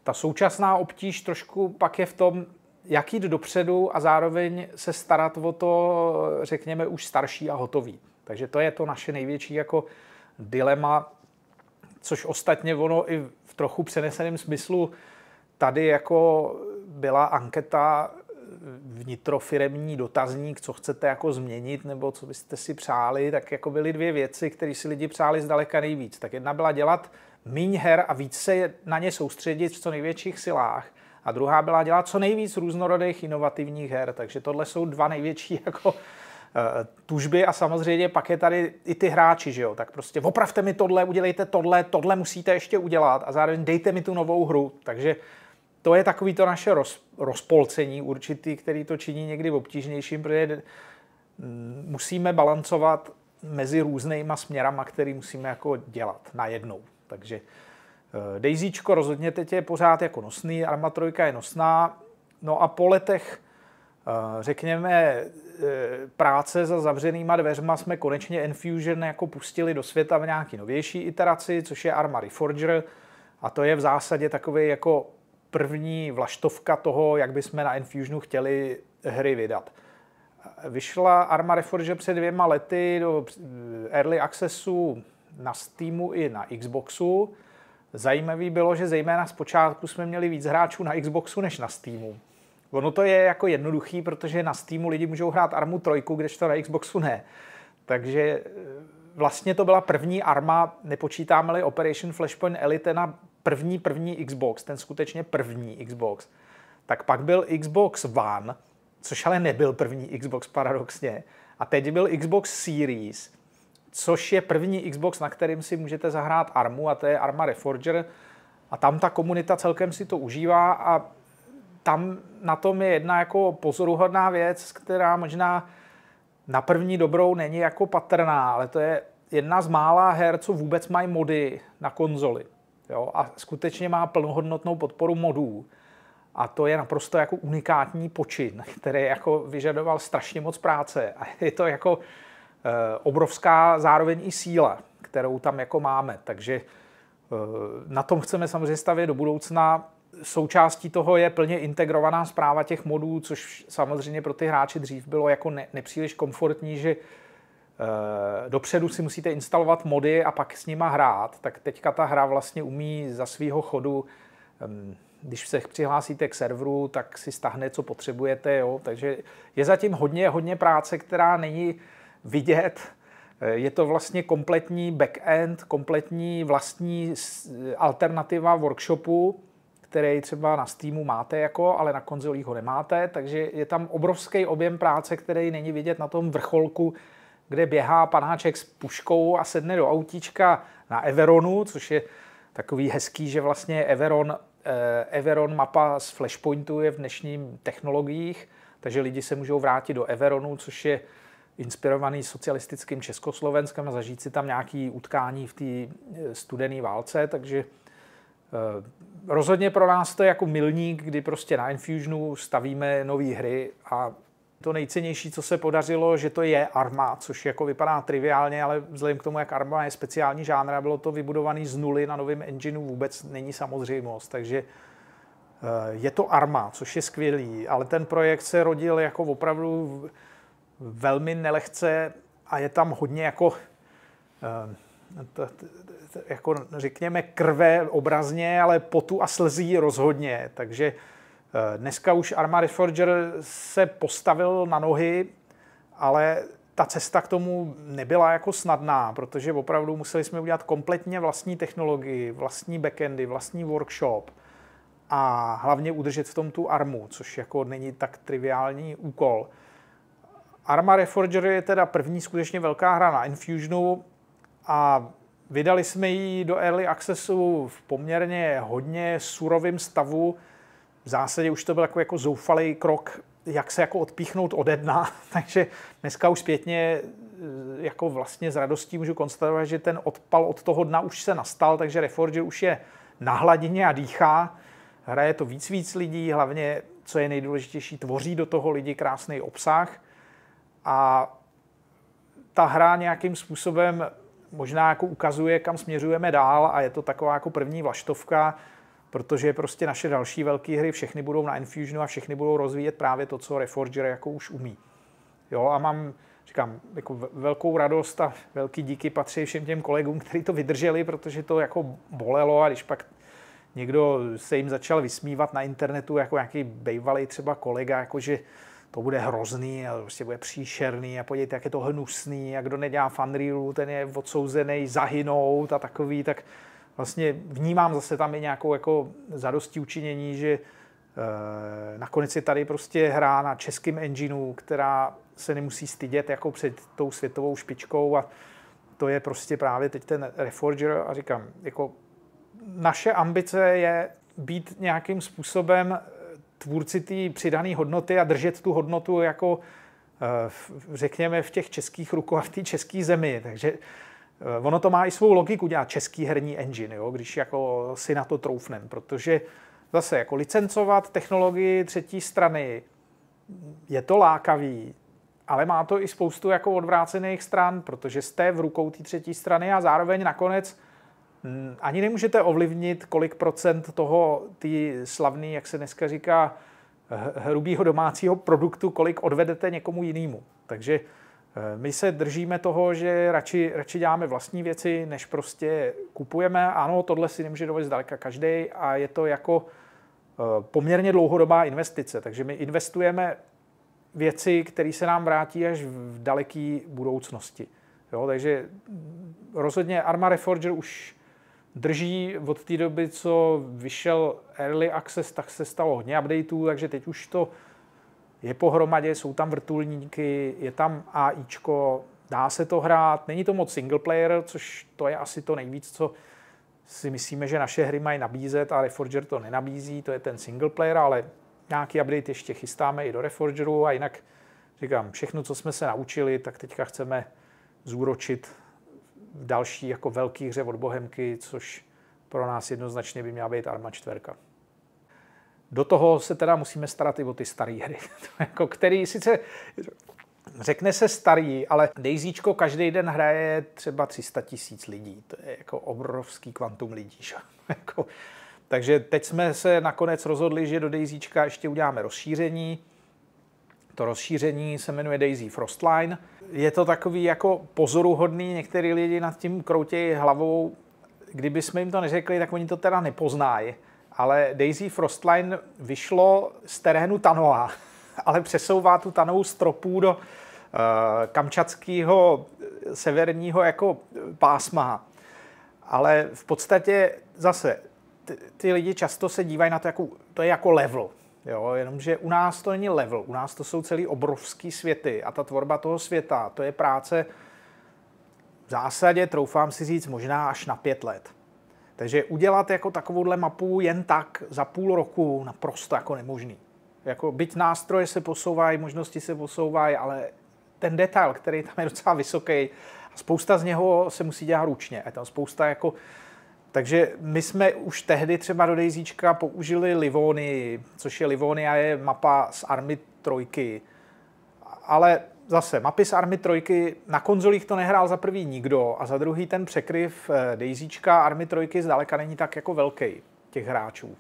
ta současná obtíž trošku pak je v tom, jak jít dopředu a zároveň se starat o to, řekněme, už starší a hotový. Takže to je to naše největší jako dilema, což ostatně ono i v trochu přeneseném smyslu tady jako byla anketa vnitrofiremní dotazník, co chcete jako změnit nebo co byste si přáli, tak jako byly dvě věci, které si lidi přáli zdaleka nejvíc. Tak jedna byla dělat míň her a víc se na ně soustředit v co největších silách. A druhá byla dělat co nejvíc různorodých inovativních her. Takže tohle jsou dva největší jako eh, tužby a samozřejmě pak je tady i ty hráči, že jo, tak prostě opravte mi tohle, udělejte tohle, tohle musíte ještě udělat a zároveň dejte mi tu novou hru, takže to je takový to naše roz, rozpolcení určitý, který to činí někdy obtížnějším, protože musíme balancovat mezi různýma směrama, který musíme jako dělat najednou. Takže eh, Dejzíčko rozhodně teď je pořád jako nosný, Arma 3 je nosná, no a po letech eh, řekněme, eh, práce za zavřenýma dveřma jsme konečně Enfusion jako pustili do světa v nějaký novější iteraci, což je Arma Reforger a to je v zásadě takový jako první vlaštovka toho, jak bychom na Infusionu chtěli hry vydat. Vyšla Arma Reforge před dvěma lety do eh, Early Accessu na Steamu i na Xboxu. Zajímavý bylo, že zejména z počátku jsme měli víc hráčů na Xboxu než na Steamu. Ono to je jako jednoduchý, protože na Steamu lidi můžou hrát Armu 3, kdežto na Xboxu ne. Takže eh, vlastně to byla první Arma, nepočítáme-li Operation Flashpoint Elite na první, první Xbox, ten skutečně první Xbox, tak pak byl Xbox One, což ale nebyl první Xbox paradoxně, a teď byl Xbox Series, což je první Xbox, na kterým si můžete zahrát Armu, a to je Arma Reforger, a tam ta komunita celkem si to užívá a tam na tom je jedna jako pozoruhodná věc, která možná na první dobrou není jako patrná, ale to je jedna z mála her, co vůbec mají mody na konzoli. Jo? A skutečně má plnohodnotnou podporu modů. A to je naprosto jako unikátní počin, který jako vyžadoval strašně moc práce. A je to jako e, obrovská zároveň i síla, kterou tam jako máme. Takže e, na tom chceme samozřejmě stavět do budoucna. Součástí toho je plně integrovaná zpráva těch modů, což samozřejmě pro ty hráče dřív bylo jako ne, nepříliš komfortní, že Eh, dopředu si musíte instalovat mody a pak s nima hrát, tak teďka ta hra vlastně umí za svýho chodu, když se přihlásíte k serveru, tak si stahne, co potřebujete, jo? takže je zatím hodně, hodně práce, která není vidět, eh, je to vlastně kompletní backend, kompletní vlastní alternativa workshopu, který třeba na Steamu máte jako, ale na konzolích ho nemáte, takže je tam obrovský objem práce, který není vidět na tom vrcholku kde běhá panáček s puškou a sedne do autíčka na Everonu, což je takový hezký, že vlastně Everon, eh, Everon mapa z Flashpointu je v dnešním technologiích, takže lidi se můžou vrátit do Everonu, což je inspirovaný socialistickým Československem a zažít si tam nějaké utkání v té eh, studené válce, takže eh, rozhodně pro nás to je jako milník, kdy prostě na Infusionu stavíme nové hry a to nejcennější, co se podařilo, že to je arma, což jako vypadá triviálně, ale vzhledem k tomu, jak arma je speciální žánr a bylo to vybudovaný z nuly na novém engineu, vůbec není samozřejmost. Takže eh, je to arma, což je skvělý, ale ten projekt se rodil jako opravdu velmi nelehce a je tam hodně jako eh, jako řekněme krve obrazně, ale potu a slzí rozhodně. Takže Dneska už Armory Forger se postavil na nohy, ale ta cesta k tomu nebyla jako snadná, protože opravdu museli jsme udělat kompletně vlastní technologii, vlastní backendy, vlastní workshop a hlavně udržet v tom tu armu, což jako není tak triviální úkol. Arma Reforger je teda první skutečně velká hra na infusionu a vydali jsme ji do Early Accessu v poměrně hodně surovém stavu, v zásadě už to byl jako, jako zoufalý krok, jak se jako odpíchnout ode dna, takže dneska už zpětně eh, jako vlastně s radostí můžu konstatovat, že ten odpal od toho dna už se nastal, takže Reforger už je na hladině a dýchá. Hraje to víc víc lidí, hlavně, co je nejdůležitější, tvoří do toho lidi krásný obsah. A ta hra nějakým způsobem možná jako ukazuje, kam směřujeme dál a je to taková jako první vlaštovka, protože prostě naše další velké hry všechny budou na Infusionu a všechny budou rozvíjet právě to, co Reforger jako už umí. Jo, a mám, říkám, jako velkou radost a velký díky patří všem těm kolegům, kteří to vydrželi, protože to jako bolelo a když pak někdo se jim začal vysmívat na internetu, jako nějaký bejvalý třeba kolega, jakože to bude hrozný a prostě bude příšerný a podívejte, jak je to hnusný a kdo nedělá v ten je odsouzený zahynout a takový, tak vlastně vnímám zase tam i nějakou jako zadosti učinění, že e, nakonec je tady prostě hra na českým engineu, která se nemusí stydět jako před tou světovou špičkou a to je prostě právě teď ten Reforger a říkám, jako naše ambice je být nějakým způsobem eh, tvůrci té přidané hodnoty a držet tu hodnotu jako eh, řekněme v těch českých rukou a v té české zemi. Takže Eh, ono to má i svou logiku dělat český herní engine, jo, když jako si na to troufnem, protože zase jako licencovat technologii třetí strany je to lákavý, ale má to i spoustu jako odvrácených stran, protože jste v rukou té třetí strany a zároveň nakonec hm, ani nemůžete ovlivnit, kolik procent toho ty slavný, jak se dneska říká, hrubého domácího produktu, kolik odvedete někomu jinému. Takže Eh, my se držíme toho, že radši, radši děláme vlastní věci, než prostě kupujeme. Ano, tohle si nemůže dovolit zdaleka každý a je to jako eh, poměrně dlouhodobá investice. Takže my investujeme věci, které se nám vrátí až v daleké budoucnosti. Jo, takže rozhodně Arma Reforger už drží od té doby, co vyšel Early Access, tak se stalo hodně updateů, takže teď už to je pohromadě, jsou tam vrtulníky, je tam AIčko, dá se to hrát, není to moc single player, což to je asi to nejvíc, co si myslíme, že naše hry mají nabízet a Reforger to nenabízí, to je ten single player, ale nějaký update ještě chystáme i do Reforgeru a jinak říkám, všechno, co jsme se naučili, tak teďka chceme zúročit v další jako velký hře od Bohemky, což pro nás jednoznačně by měla být Arma 4. Do toho se teda musíme starat i o ty staré hry, jako který sice Řekne se starý, ale Dejzíčko každý den hraje třeba 300 tisíc lidí. To je jako obrovský kvantum lidí. Že? jako, takže teď jsme se nakonec rozhodli, že do Dejzíčka ještě uděláme rozšíření. To rozšíření se jmenuje Daisy Frostline. Je to takový jako pozoruhodný, některý lidi nad tím kroutějí hlavou. Kdyby jsme jim to neřekli, tak oni to teda nepoznají ale Daisy Frostline vyšlo z terénu Tanoa, ale přesouvá tu Tanou stropů do uh, eh, kamčatského eh, severního jako pásma. Ale v podstatě zase ty, ty lidi často se dívají na to jako, to je jako level. Jo, jenomže u nás to není level, u nás to jsou celý obrovský světy a ta tvorba toho světa, to je práce v zásadě, troufám si říct, možná až na pět let. Takže udělat jako takovouhle mapu jen tak za půl roku naprosto jako nemožný. Jako byť nástroje se posouvají, možnosti se posouvají, ale ten detail, který tam je docela vysoký, spousta z něho se musí dělat ručně. Je tam spousta jako takže my jsme už tehdy třeba do Dejzíčka použili Livony, což je a je mapa z Army trojky. Ale zase mapy z Army 3, na konzolích to nehrál za prvý nikdo a za druhý ten překryv eh, Dejzíčka Army 3 zdaleka není tak jako velký těch hráčů.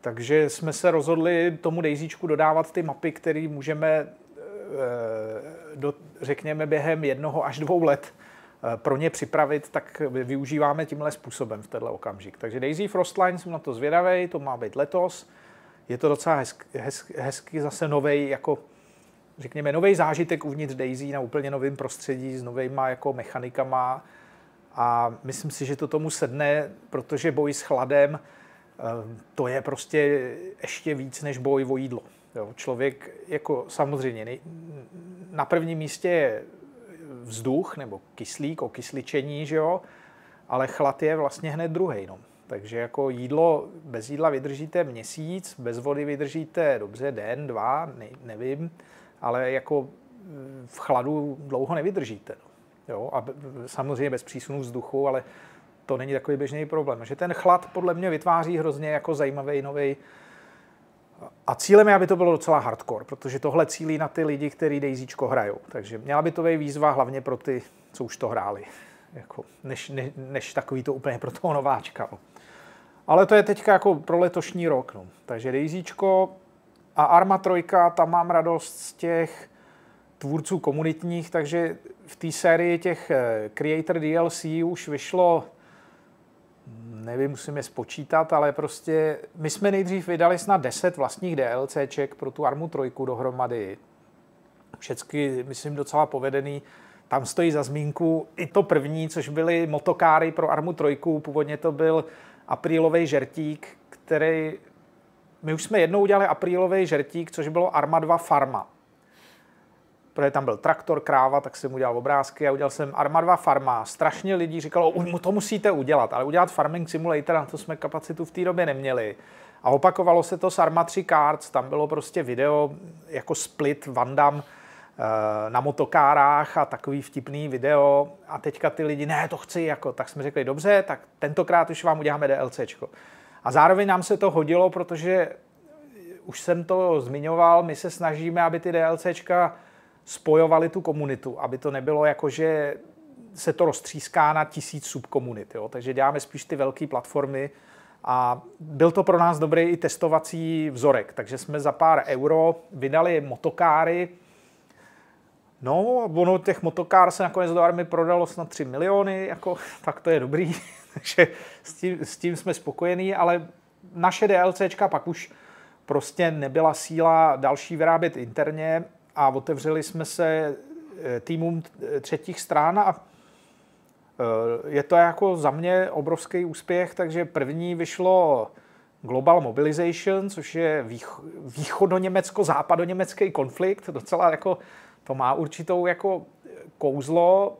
Takže jsme se rozhodli tomu Dejzíčku dodávat ty mapy, které můžeme, eh, do, řekněme, během jednoho až dvou let eh, pro ně připravit, tak využíváme tímhle způsobem v tenhle okamžik. Takže Daisy Frostline jsem na to zvědavý, to má být letos. Je to docela hezky, hezky, hezky zase nový jako řekněme, nový zážitek uvnitř Daisy na úplně novém prostředí s novejma jako mechanikama a myslím si, že to tomu sedne, protože boj s chladem eh, to je prostě ještě víc než boj o jídlo. Jo, člověk jako samozřejmě nej, na prvním místě je vzduch nebo kyslík, okysličení, že jo, ale chlad je vlastně hned druhý. No. Takže jako jídlo, bez jídla vydržíte měsíc, bez vody vydržíte dobře den, dva, ne, nevím ale jako eh, v chladu dlouho nevydržíte. No. Jo? A samozřejmě bez přísunu vzduchu, ale to není takový běžný problém. Že ten chlad podle mě vytváří hrozně jako zajímavý nový. A cílem je, aby to bylo docela hardcore, protože tohle cílí na ty lidi, kteří Dejzíčko hrajou. Takže měla by to být výzva hlavně pro ty, co už to hráli. Jako, než, ne, než takový to úplně pro toho nováčka. No. Ale to je teďka jako pro letošní rok. No. Takže Dejzíčko. A Arma 3, tam mám radost z těch tvůrců komunitních, takže v té sérii těch eh, Creator DLC už vyšlo, nevím, musím je spočítat, ale prostě my jsme nejdřív vydali snad 10 vlastních DLCček pro tu Armu 3 dohromady. Všecky, myslím, docela povedený. Tam stojí za zmínku i to první, což byly motokáry pro Armu 3. Původně to byl aprílový žertík, který my už jsme jednou udělali aprílový žertík, což bylo Arma 2 Farma. Protože tam byl traktor, kráva, tak jsem udělal obrázky a udělal jsem Arma 2 Farma. Strašně lidí říkalo, to musíte udělat, ale udělat Farming Simulator, na to jsme kapacitu v té době neměli. A opakovalo se to s Arma 3 Cards, tam bylo prostě video jako split Vandam eh, na motokárách a takový vtipný video a teďka ty lidi, ne, to chci, jako, tak jsme řekli, dobře, tak tentokrát už vám uděláme DLCčko. A zároveň nám se to hodilo, protože už jsem to zmiňoval, my se snažíme, aby ty DLCčka spojovaly tu komunitu, aby to nebylo jako, že se to roztříská na tisíc subkomunit. Jo? Takže děláme spíš ty velké platformy a byl to pro nás dobrý i testovací vzorek. Takže jsme za pár euro vydali motokáry, No, ono těch motokár se nakonec do army prodalo snad 3 miliony, jako, tak to je dobrý. Takže s tím, s tím jsme spokojení, ale naše DLCčka pak už prostě nebyla síla další vyrábět interně a otevřeli jsme se eh, týmům eh, třetích stran a eh, je to jako za mě obrovský úspěch, takže první vyšlo Global Mobilization, což je východoněmecko-západoněmecký konflikt, docela jako to má určitou jako kouzlo,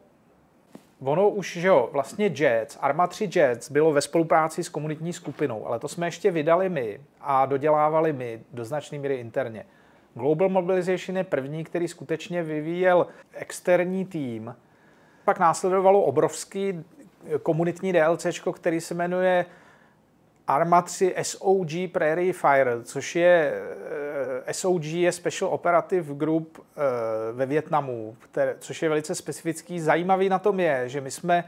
ono už, že jo, vlastně Jets, Arma 3 Jets bylo ve spolupráci s komunitní skupinou, ale to jsme ještě vydali my a dodělávali my do značné míry interně. Global Mobilization je první, který skutečně vyvíjel externí tým. Pak následovalo obrovský komunitní DLC, který se jmenuje Arma 3 SOG Prairie Fire, což je eh, SOG je Special Operative Group eh, ve Větnamu, které, což je velice specifický. Zajímavý na tom je, že my jsme,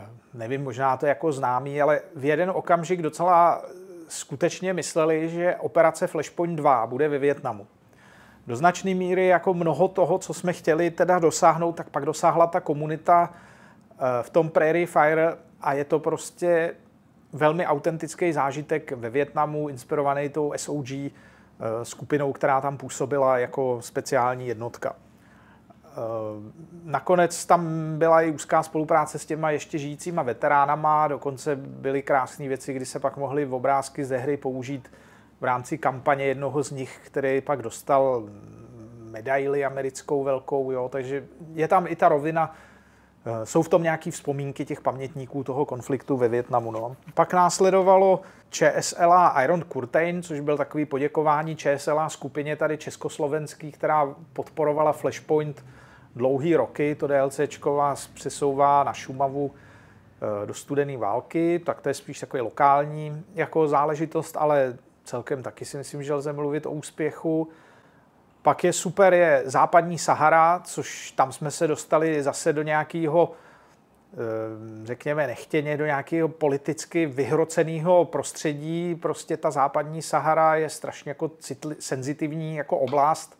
eh, nevím, možná to jako známý, ale v jeden okamžik docela skutečně mysleli, že operace Flashpoint 2 bude ve Větnamu. Do značné míry jako mnoho toho, co jsme chtěli teda dosáhnout, tak pak dosáhla ta komunita v tom Prairie Fire a je to prostě velmi autentický zážitek ve Větnamu, inspirovaný tou SOG eh, skupinou, která tam působila jako speciální jednotka. Eh, nakonec tam byla i úzká spolupráce s těma ještě žijícíma veteránama, dokonce byly krásné věci, kdy se pak mohly v obrázky ze hry použít v rámci kampaně jednoho z nich, který pak dostal medaili americkou velkou, jo, takže je tam i ta rovina Eh, jsou v tom nějaké vzpomínky těch pamětníků toho konfliktu ve Větnamu. No. Pak následovalo ČSLA Iron Curtain, což byl takový poděkování ČSLA skupině tady československý, která podporovala Flashpoint dlouhý roky. To DLCčko vás přesouvá na Šumavu eh, do studené války, tak to je spíš takový lokální jako záležitost, ale celkem taky si myslím, že lze mluvit o úspěchu. Pak je super je západní Sahara, což tam jsme se dostali zase do nějakého, eh, řekněme nechtěně, do nějakého politicky vyhroceného prostředí. Prostě ta západní Sahara je strašně jako citli, senzitivní jako oblast,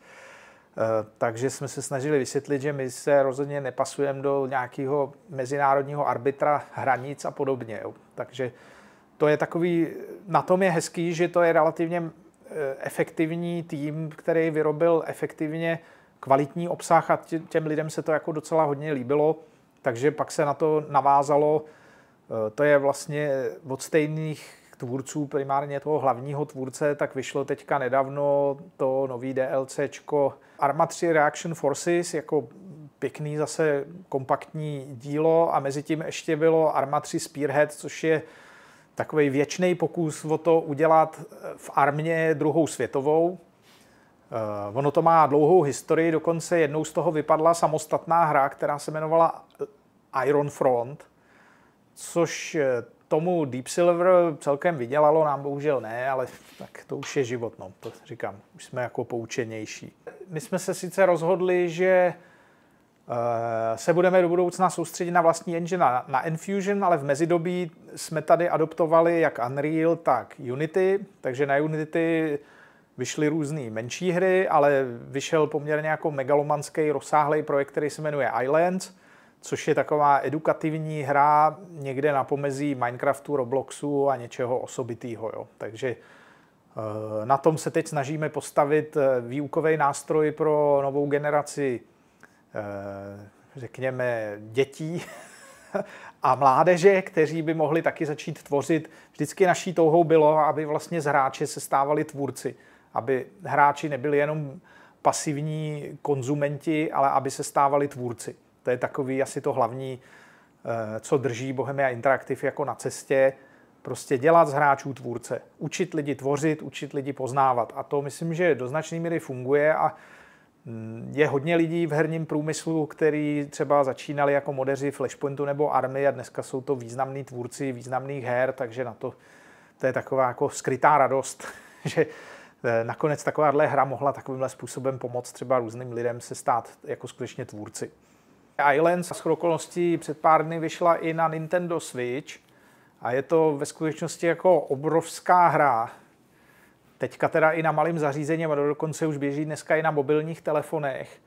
eh, takže jsme se snažili vysvětlit, že my se rozhodně nepasujeme do nějakého mezinárodního arbitra hranic a podobně. Takže to je takový, na tom je hezký, že to je relativně Eh, efektivní tým, který vyrobil efektivně kvalitní obsah a těm lidem se to jako docela hodně líbilo, takže pak se na to navázalo. Eh, to je vlastně od stejných tvůrců, primárně toho hlavního tvůrce, tak vyšlo teďka nedávno to nový DLCčko Arma 3 Reaction Forces jako pěkný zase kompaktní dílo a mezi tím ještě bylo Arma 3 Spearhead, což je takový věčný pokus o to udělat eh, v armě druhou světovou. Eh, ono to má dlouhou historii, dokonce jednou z toho vypadla samostatná hra, která se jmenovala eh, Iron Front, což tomu Deep Silver celkem vydělalo, nám bohužel ne, ale tak to už je život, no, to říkám, už jsme jako poučenější. My jsme se sice rozhodli, že Eh, se budeme do budoucna soustředit na vlastní engine, na, na Infusion, ale v mezidobí jsme tady adoptovali jak Unreal, tak Unity, takže na Unity vyšly různé menší hry, ale vyšel poměrně jako megalomanský rozsáhlý projekt, který se jmenuje Islands, což je taková edukativní hra někde na pomezí Minecraftu, Robloxu a něčeho osobitýho. Jo. Takže eh, na tom se teď snažíme postavit eh, výukový nástroj pro novou generaci Eh, řekněme, dětí a mládeže, kteří by mohli taky začít tvořit. Vždycky naší touhou bylo, aby vlastně z hráče se stávali tvůrci, aby hráči nebyli jenom pasivní konzumenti, ale aby se stávali tvůrci. To je takový asi to hlavní, eh, co drží Bohemia Interactive jako na cestě, prostě dělat z hráčů tvůrce, učit lidi tvořit, učit lidi poznávat. A to myslím, že do značné míry funguje a Mm, je hodně lidí v herním průmyslu, který třeba začínali jako modeři Flashpointu nebo Army a dneska jsou to významní tvůrci významných her, takže na to to je taková jako skrytá radost, že eh, nakonec takováhle hra mohla takovýmhle způsobem pomoct třeba různým lidem se stát jako skutečně tvůrci. Islands s okolností před pár dny vyšla i na Nintendo Switch a je to ve skutečnosti jako obrovská hra, teďka teda i na malém zařízení, a dokonce už běží dneska i na mobilních telefonech.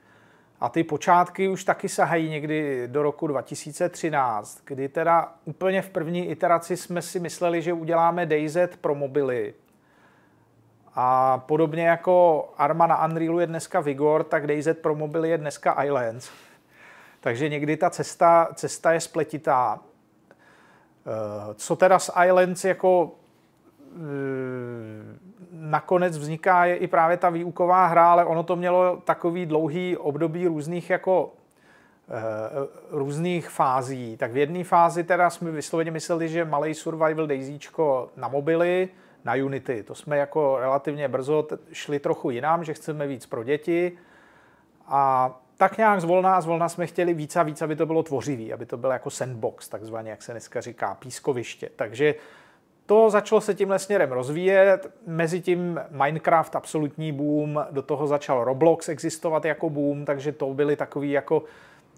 A ty počátky už taky sahají někdy do roku 2013, kdy teda úplně v první iteraci jsme si mysleli, že uděláme DayZ pro mobily. A podobně jako Arma na Unrealu je dneska Vigor, tak DayZ pro mobily je dneska Islands. Takže někdy ta cesta, cesta je spletitá. E, co teda s Islands jako e, nakonec vzniká je i právě ta výuková hra, ale ono to mělo takový dlouhý období různých jako eh, různých fází. Tak v jedné fázi teda jsme vysloveně mysleli, že malý survival Daisyčko na mobily, na Unity. To jsme jako relativně brzo šli trochu jinam, že chceme víc pro děti. A tak nějak zvolná, zvolna jsme chtěli víc a víc, aby to bylo tvořivý, aby to byl jako sandbox, takzvaně, jak se dneska říká, pískoviště. Takže to začalo se tímhle směrem rozvíjet, mezi tím Minecraft absolutní boom, do toho začal Roblox existovat jako boom, takže to byly takový jako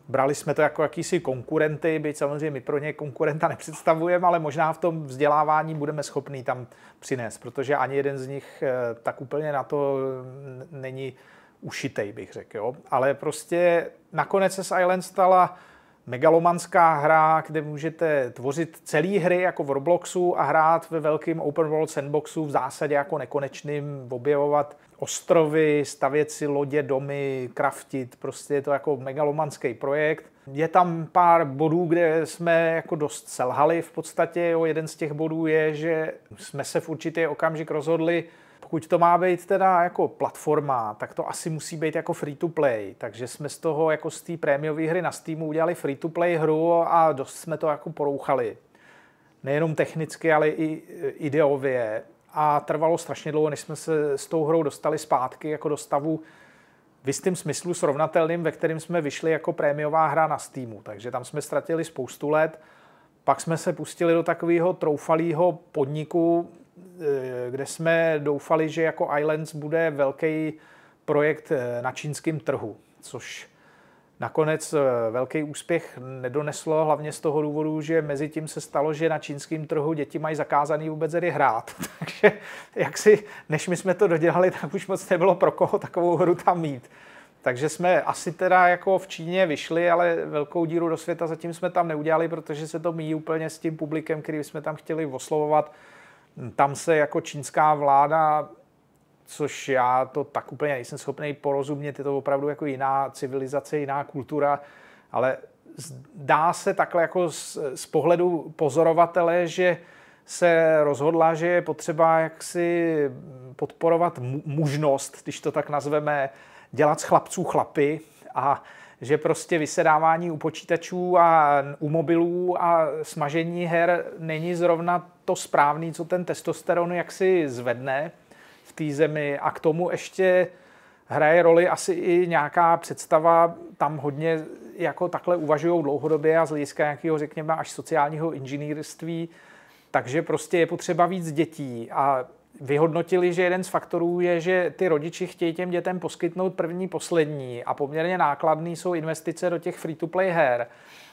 brali jsme to jako jakýsi konkurenty, byť samozřejmě my pro ně konkurenta nepředstavujeme, ale možná v tom vzdělávání budeme schopni tam přinést, protože ani jeden z nich eh, tak úplně na to není ušitej, bych řekl. Jo? Ale prostě nakonec se Island stala megalomanská hra, kde můžete tvořit celé hry jako v Robloxu a hrát ve velkém open world sandboxu v zásadě jako nekonečným, objevovat ostrovy, stavět si lodě, domy, kraftit, prostě je to jako megalomanský projekt. Je tam pár bodů, kde jsme jako dost selhali v podstatě. Jo. Jeden z těch bodů je, že jsme se v určitý okamžik rozhodli, pokud to má být teda jako platforma, tak to asi musí být jako free to play. Takže jsme z toho jako z té prémiové hry na Steamu udělali free to play hru a dost jsme to jako porouchali. Nejenom technicky, ale i ideově. A trvalo strašně dlouho, než jsme se s tou hrou dostali zpátky jako do stavu v jistém smyslu srovnatelným, ve kterém jsme vyšli jako prémiová hra na Steamu. Takže tam jsme ztratili spoustu let. Pak jsme se pustili do takového troufalého podniku, Eh, kde jsme doufali, že jako Islands bude velký projekt eh, na čínském trhu, což nakonec eh, velký úspěch nedoneslo, hlavně z toho důvodu, že mezi tím se stalo, že na čínském trhu děti mají zakázaný vůbec hry hrát. Takže jak si, než my jsme to dodělali, tak už moc nebylo pro koho takovou hru tam mít. Takže jsme asi teda jako v Číně vyšli, ale velkou díru do světa zatím jsme tam neudělali, protože se to míjí úplně s tím publikem, který jsme tam chtěli oslovovat. Tam se jako čínská vláda což já to tak úplně nejsem schopný porozumět, je to opravdu jako jiná civilizace, jiná kultura, ale dá se takhle jako z, z pohledu pozorovatele, že se rozhodla, že je potřeba jaksi podporovat mužnost, když to tak nazveme, dělat z chlapců chlapy a že prostě vysedávání u počítačů a u mobilů a smažení her není zrovna to správný, co ten testosteron jaksi zvedne v té zemi a k tomu ještě hraje roli asi i nějaká představa, tam hodně jako takhle uvažují dlouhodobě a z hlediska nějakého, řekněme, až sociálního inženýrství, takže prostě je potřeba víc dětí a vyhodnotili, že jeden z faktorů je, že ty rodiči chtějí těm dětem poskytnout první, poslední a poměrně nákladný jsou investice do těch free-to-play her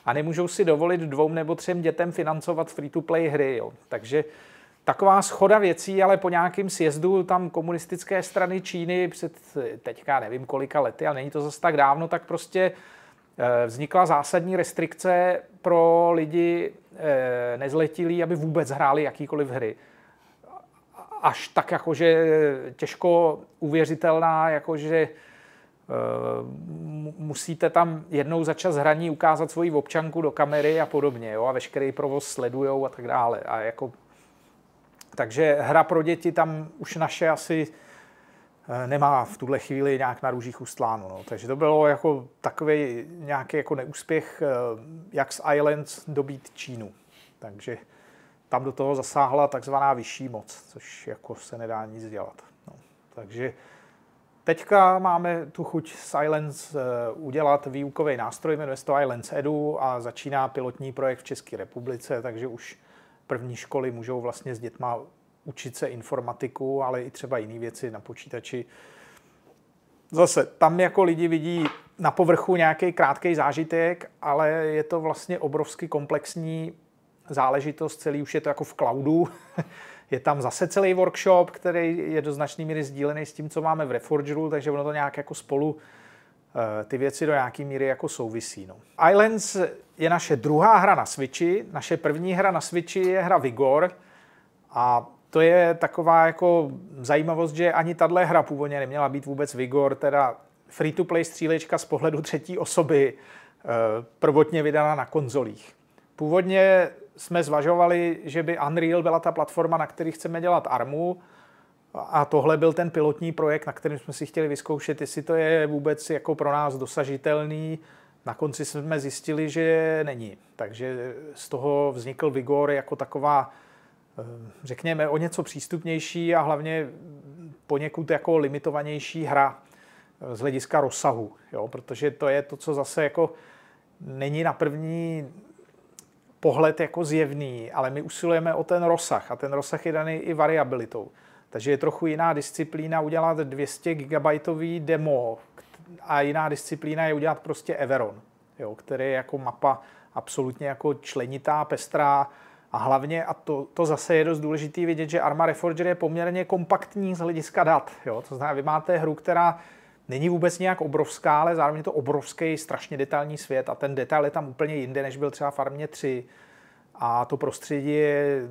a nemůžou si dovolit dvou nebo třem dětem financovat free-to-play hry. Jo. Takže taková schoda věcí, ale po nějakém sjezdu tam komunistické strany Číny před teďka nevím kolika lety, ale není to zase tak dávno, tak prostě eh, vznikla zásadní restrikce pro lidi eh, nezletilí, aby vůbec hráli jakýkoliv hry až tak jakože těžko uvěřitelná, jakože eh, musíte tam jednou za čas hraní ukázat svoji občanku do kamery a podobně, jo, a veškerý provoz sledujou a tak dále. A jako, takže hra pro děti tam už naše asi eh, nemá v tuhle chvíli nějak na růžích ustláno. No. Takže to bylo jako takový nějaký jako neúspěch, eh, jak z Islands dobít Čínu. Takže tam do toho zasáhla takzvaná vyšší moc, což jako se nedá nic dělat. No, takže teďka máme tu chuť Silence eh, udělat výukový nástroj, jmenuje se to Silence Edu a začíná pilotní projekt v České republice, takže už první školy můžou vlastně s dětma učit se informatiku, ale i třeba jiné věci na počítači. Zase, tam jako lidi vidí na povrchu nějaký krátký zážitek, ale je to vlastně obrovsky komplexní záležitost, celý už je to jako v cloudu, je tam zase celý workshop, který je do značné míry sdílený s tím, co máme v Reforgeru, takže ono to nějak jako spolu eh, ty věci do nějaké míry jako souvisí. No. Islands je naše druhá hra na Switchi. Naše první hra na Switchi je hra Vigor a to je taková jako zajímavost, že ani tahle hra původně neměla být vůbec Vigor, teda free-to-play střílečka z pohledu třetí osoby, eh, prvotně vydaná na konzolích. Původně jsme zvažovali, že by Unreal byla ta platforma, na který chceme dělat armu. A tohle byl ten pilotní projekt, na kterém jsme si chtěli vyzkoušet, jestli to je vůbec jako pro nás dosažitelný. Na konci jsme zjistili, že není. Takže z toho vznikl Vigor jako taková, eh, řekněme, o něco přístupnější a hlavně poněkud jako limitovanější hra eh, z hlediska rozsahu. Jo? Protože to je to, co zase jako není na první pohled jako zjevný, ale my usilujeme o ten rozsah a ten rozsah je daný i variabilitou. Takže je trochu jiná disciplína udělat 200 GB demo a jiná disciplína je udělat prostě Everon, jo, který je jako mapa absolutně jako členitá, pestrá a hlavně, a to, to zase je dost důležité vidět, že Arma Reforger je poměrně kompaktní z hlediska dat. Jo? To znamená, vy máte hru, která není vůbec nějak obrovská, ale zároveň je to obrovský, strašně detailní svět a ten detail je tam úplně jinde, než byl třeba Farmě 3. A to prostředí je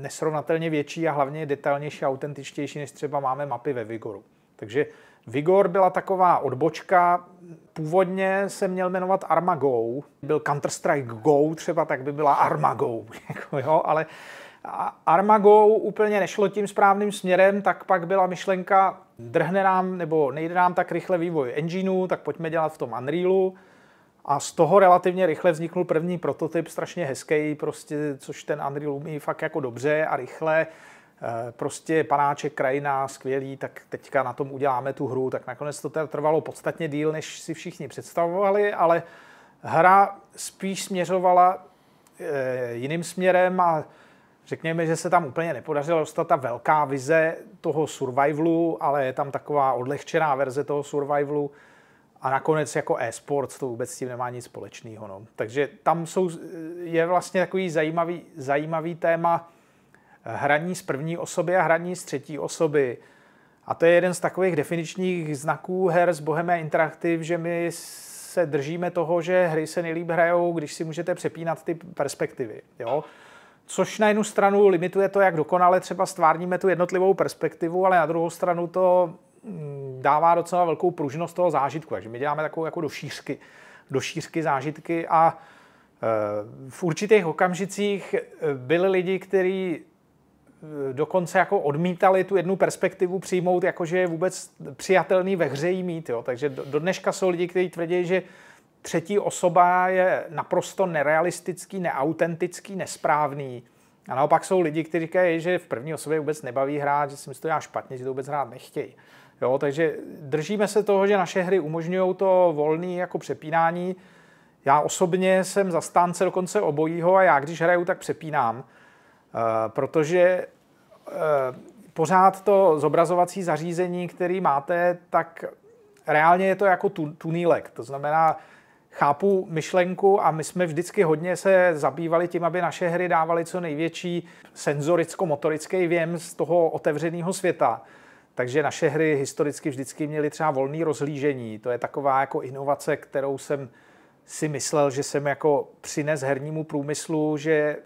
nesrovnatelně větší a hlavně detailnější a autentičtější, než třeba máme mapy ve Vigoru. Takže Vigor byla taková odbočka. Původně se měl jmenovat Armago. Byl Counter-Strike Go třeba, tak by byla Armago. Jako jo? Ale Armago úplně nešlo tím správným směrem, tak pak byla myšlenka, drhne nám nebo nejde nám tak rychle vývoj engineu, tak pojďme dělat v tom Unrealu. A z toho relativně rychle vzniknul první prototyp, strašně hezký, prostě, což ten Unreal umí fakt jako dobře a rychle. E, prostě panáček, krajina, skvělý, tak teďka na tom uděláme tu hru. Tak nakonec to trvalo podstatně díl, než si všichni představovali, ale hra spíš směřovala e, jiným směrem a Řekněme, že se tam úplně nepodařila dostat ta velká vize toho survivalu, ale je tam taková odlehčená verze toho survivalu a nakonec jako e-sport to vůbec s tím nemá nic společného. No. Takže tam jsou, je vlastně takový zajímavý, zajímavý téma hraní z první osoby a hraní z třetí osoby. A to je jeden z takových definičních znaků her z Bohemia Interactive, že my se držíme toho, že hry se nejlíp hrajou, když si můžete přepínat ty perspektivy. Jo? což na jednu stranu limituje to, jak dokonale třeba stvárníme tu jednotlivou perspektivu, ale na druhou stranu to mm, dává docela velkou pružnost toho zážitku, takže my děláme takovou jako do šířky, do šířky zážitky a e, v určitých okamžicích e, byli lidi, kteří e, dokonce jako odmítali tu jednu perspektivu přijmout, jakože je vůbec přijatelný ve hře jí mít. Jo. Takže do, do dneška jsou lidi, kteří tvrdí, že třetí osoba je naprosto nerealistický, neautentický, nesprávný. A naopak jsou lidi, kteří říkají, že v první osobě vůbec nebaví hrát, že si myslí, že to dělá špatně, že to vůbec hrát nechtějí. Jo, takže držíme se toho, že naše hry umožňují to volné jako přepínání. Já osobně jsem zastánce dokonce obojího a já když hraju, tak přepínám, eh, protože eh, pořád to zobrazovací zařízení, který máte, tak reálně je to jako tunílek. To znamená, chápu myšlenku a my jsme vždycky hodně se zabývali tím, aby naše hry dávaly co největší senzoricko-motorický věm z toho otevřeného světa. Takže naše hry historicky vždycky měly třeba volné rozhlížení. To je taková jako inovace, kterou jsem si myslel, že jsem jako přines hernímu průmyslu, že eh,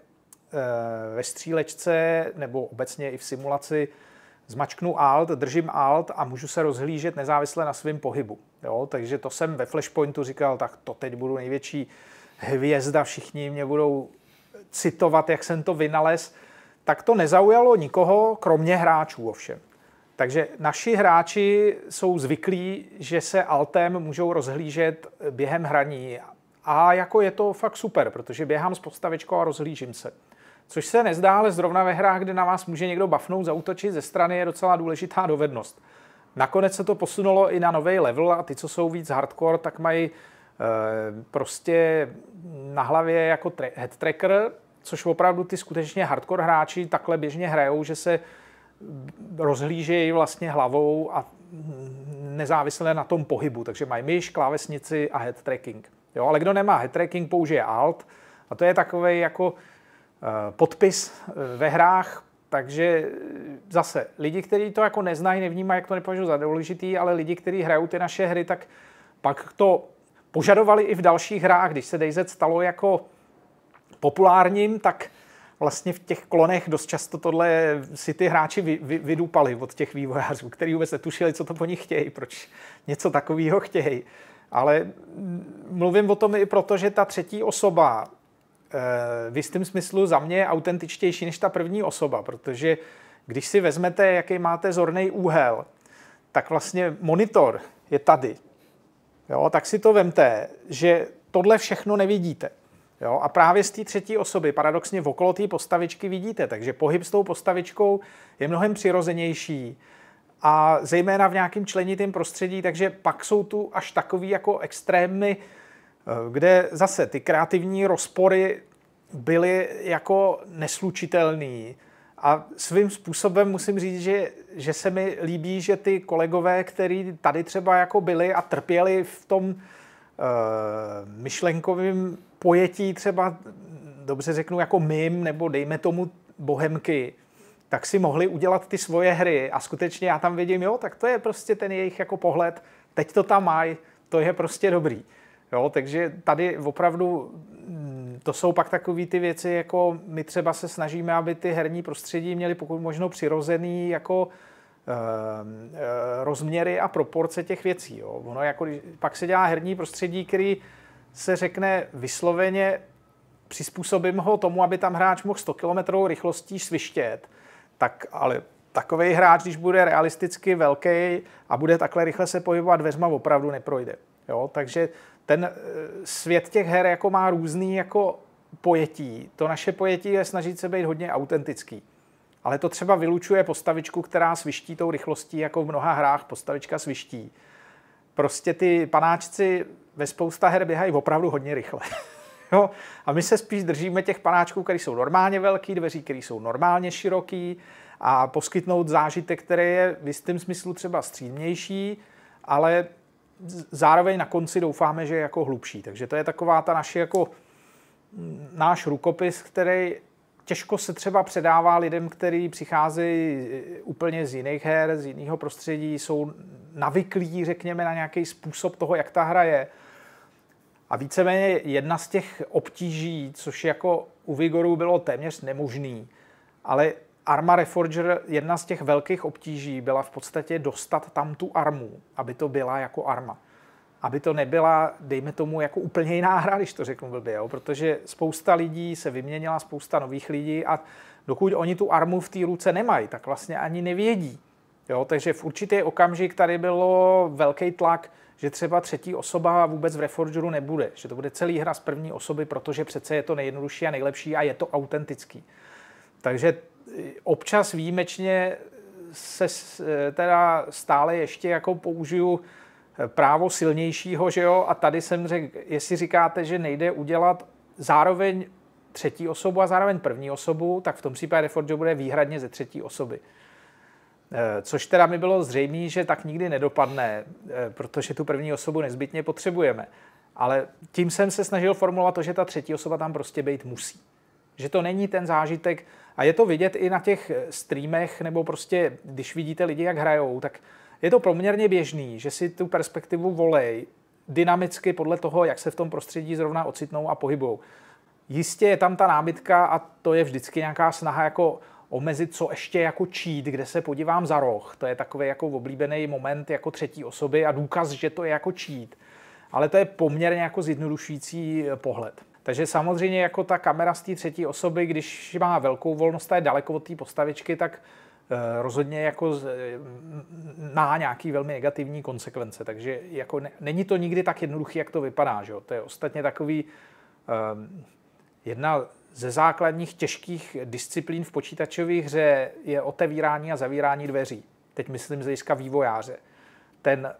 ve střílečce nebo obecně i v simulaci zmačknu Alt, držím Alt a můžu se rozhlížet nezávisle na svém pohybu. Jo? Takže to jsem ve Flashpointu říkal, tak to teď budu největší hvězda, všichni mě budou citovat, jak jsem to vynalez. Tak to nezaujalo nikoho, kromě hráčů ovšem. Takže naši hráči jsou zvyklí, že se altem můžou rozhlížet během hraní. A jako je to fakt super, protože běhám s postavičkou a rozhlížím se což se nezdá, ale zrovna ve hrách, kde na vás může někdo bafnout, zautočit ze strany, je docela důležitá dovednost. Nakonec se to posunulo i na nový level a ty, co jsou víc hardcore, tak mají e, prostě na hlavě jako tra- head tracker, což opravdu ty skutečně hardcore hráči takhle běžně hrajou, že se rozhlížejí vlastně hlavou a nezávisle na tom pohybu, takže mají myš, klávesnici a head tracking. Jo, ale kdo nemá head tracking, použije alt a to je takový jako Eh, podpis eh, ve hrách, takže eh, zase lidi, kteří to jako neznají, nevnímají, jak to nepovažují za důležitý, ale lidi, kteří hrajou ty naše hry, tak pak to požadovali i v dalších hrách. Když se DayZ stalo jako populárním, tak vlastně v těch klonech dost často tohle si ty hráči vy, vy, vydupali od těch vývojářů, kteří vůbec netušili, co to po nich chtějí, proč něco takového chtějí. Ale mm, mluvím o tom i proto, že ta třetí osoba Eh, v jistém smyslu za mě autentičtější než ta první osoba, protože když si vezmete, jaký máte zorný úhel, tak vlastně monitor je tady. Jo, tak si to vemte, že tohle všechno nevidíte. Jo, a právě z té třetí osoby, paradoxně okolo té postavičky vidíte, takže pohyb s tou postavičkou je mnohem přirozenější a zejména v nějakém členitém prostředí, takže pak jsou tu až takový jako extrémy, Eh, kde zase ty kreativní rozpory byly jako neslučitelný. A svým způsobem musím říct, že, že se mi líbí, že ty kolegové, kteří tady třeba jako byli a trpěli v tom uh, eh, myšlenkovém pojetí třeba, dobře řeknu, jako mým, nebo dejme tomu bohemky, tak si mohli udělat ty svoje hry a skutečně já tam vidím, jo, tak to je prostě ten jejich jako pohled, teď to tam mají, to je prostě dobrý. Jo, takže tady opravdu mm, to jsou pak takové ty věci, jako my třeba se snažíme, aby ty herní prostředí měly pokud možno přirozený jako e, e, rozměry a proporce těch věcí. Jo. Ono jako, pak se dělá herní prostředí, který se řekne vysloveně, přizpůsobím ho tomu, aby tam hráč mohl 100 km rychlostí svištět, tak ale takový hráč, když bude realisticky velký a bude takhle rychle se pohybovat dveřma, opravdu neprojde. Jo? Takže ten eh, svět těch her jako má různý jako pojetí. To naše pojetí je snažit se být hodně autentický. Ale to třeba vylučuje postavičku, která sviští tou rychlostí, jako v mnoha hrách postavička sviští. Prostě ty panáčci ve spousta her běhají opravdu hodně rychle. jo? A my se spíš držíme těch panáčků, které jsou normálně velký, dveří, které jsou normálně široký a poskytnout zážitek, který je v jistém smyslu třeba střídnější, ale zároveň na konci doufáme, že je jako hlubší. Takže to je taková ta naše jako mm, náš rukopis, který těžko se třeba předává lidem, kteří přicházejí eh, úplně z jiných her, z jiného prostředí, jsou navyklí, řekněme, na nějaký způsob toho, jak ta hra je. A víceméně jedna z těch obtíží, což jako u Vigoru bylo téměř nemožný, ale Arma Reforger, jedna z těch velkých obtíží byla v podstatě dostat tam tu armu, aby to byla jako arma. Aby to nebyla, dejme tomu, jako úplně jiná hra, když to řeknu blbě, jo? protože spousta lidí se vyměnila, spousta nových lidí a dokud oni tu armu v té ruce nemají, tak vlastně ani nevědí. Jo? Takže v určitý okamžik tady bylo velký tlak, že třeba třetí osoba vůbec v Reforgeru nebude, že to bude celý hra z první osoby, protože přece je to nejjednodušší a nejlepší a je to autentický. Takže občas výjimečně se eh, teda stále ještě jako použiju eh, právo silnějšího, že jo, a tady jsem řekl, jestli říkáte, že nejde udělat zároveň třetí osobu a zároveň první osobu, tak v tom případě Reforge bude výhradně ze třetí osoby. Eh, což teda mi bylo zřejmé, že tak nikdy nedopadne, protože tu první osobu nezbytně potřebujeme. Ale tím jsem se snažil formulovat to, že ta třetí osoba tam prostě být musí. Že to není ten zážitek, a je to vidět i na těch eh, streamech, nebo prostě, když vidíte lidi, jak hrajou, tak je to poměrně běžný, že si tu perspektivu volej dynamicky podle toho, jak se v tom prostředí zrovna ocitnou a pohybou. Jistě je tam ta námitka a to je vždycky nějaká snaha jako omezit, co ještě jako čít, kde se podívám za roh. To je takový jako oblíbený moment jako třetí osoby a důkaz, že to je jako čít. Ale to je poměrně jako zjednodušující eh, pohled. Takže samozřejmě jako ta kamera z té třetí osoby, když má velkou volnost a je daleko od té postavičky, tak eh, rozhodně jako eh, má nějaký velmi negativní konsekvence. Takže jako ne, není to nikdy tak jednoduché, jak to vypadá. Že jo? To je ostatně takový um, jedna ze základních těžkých disciplín v počítačové hře je otevírání a zavírání dveří. Teď myslím z hlediska vývojáře. Ten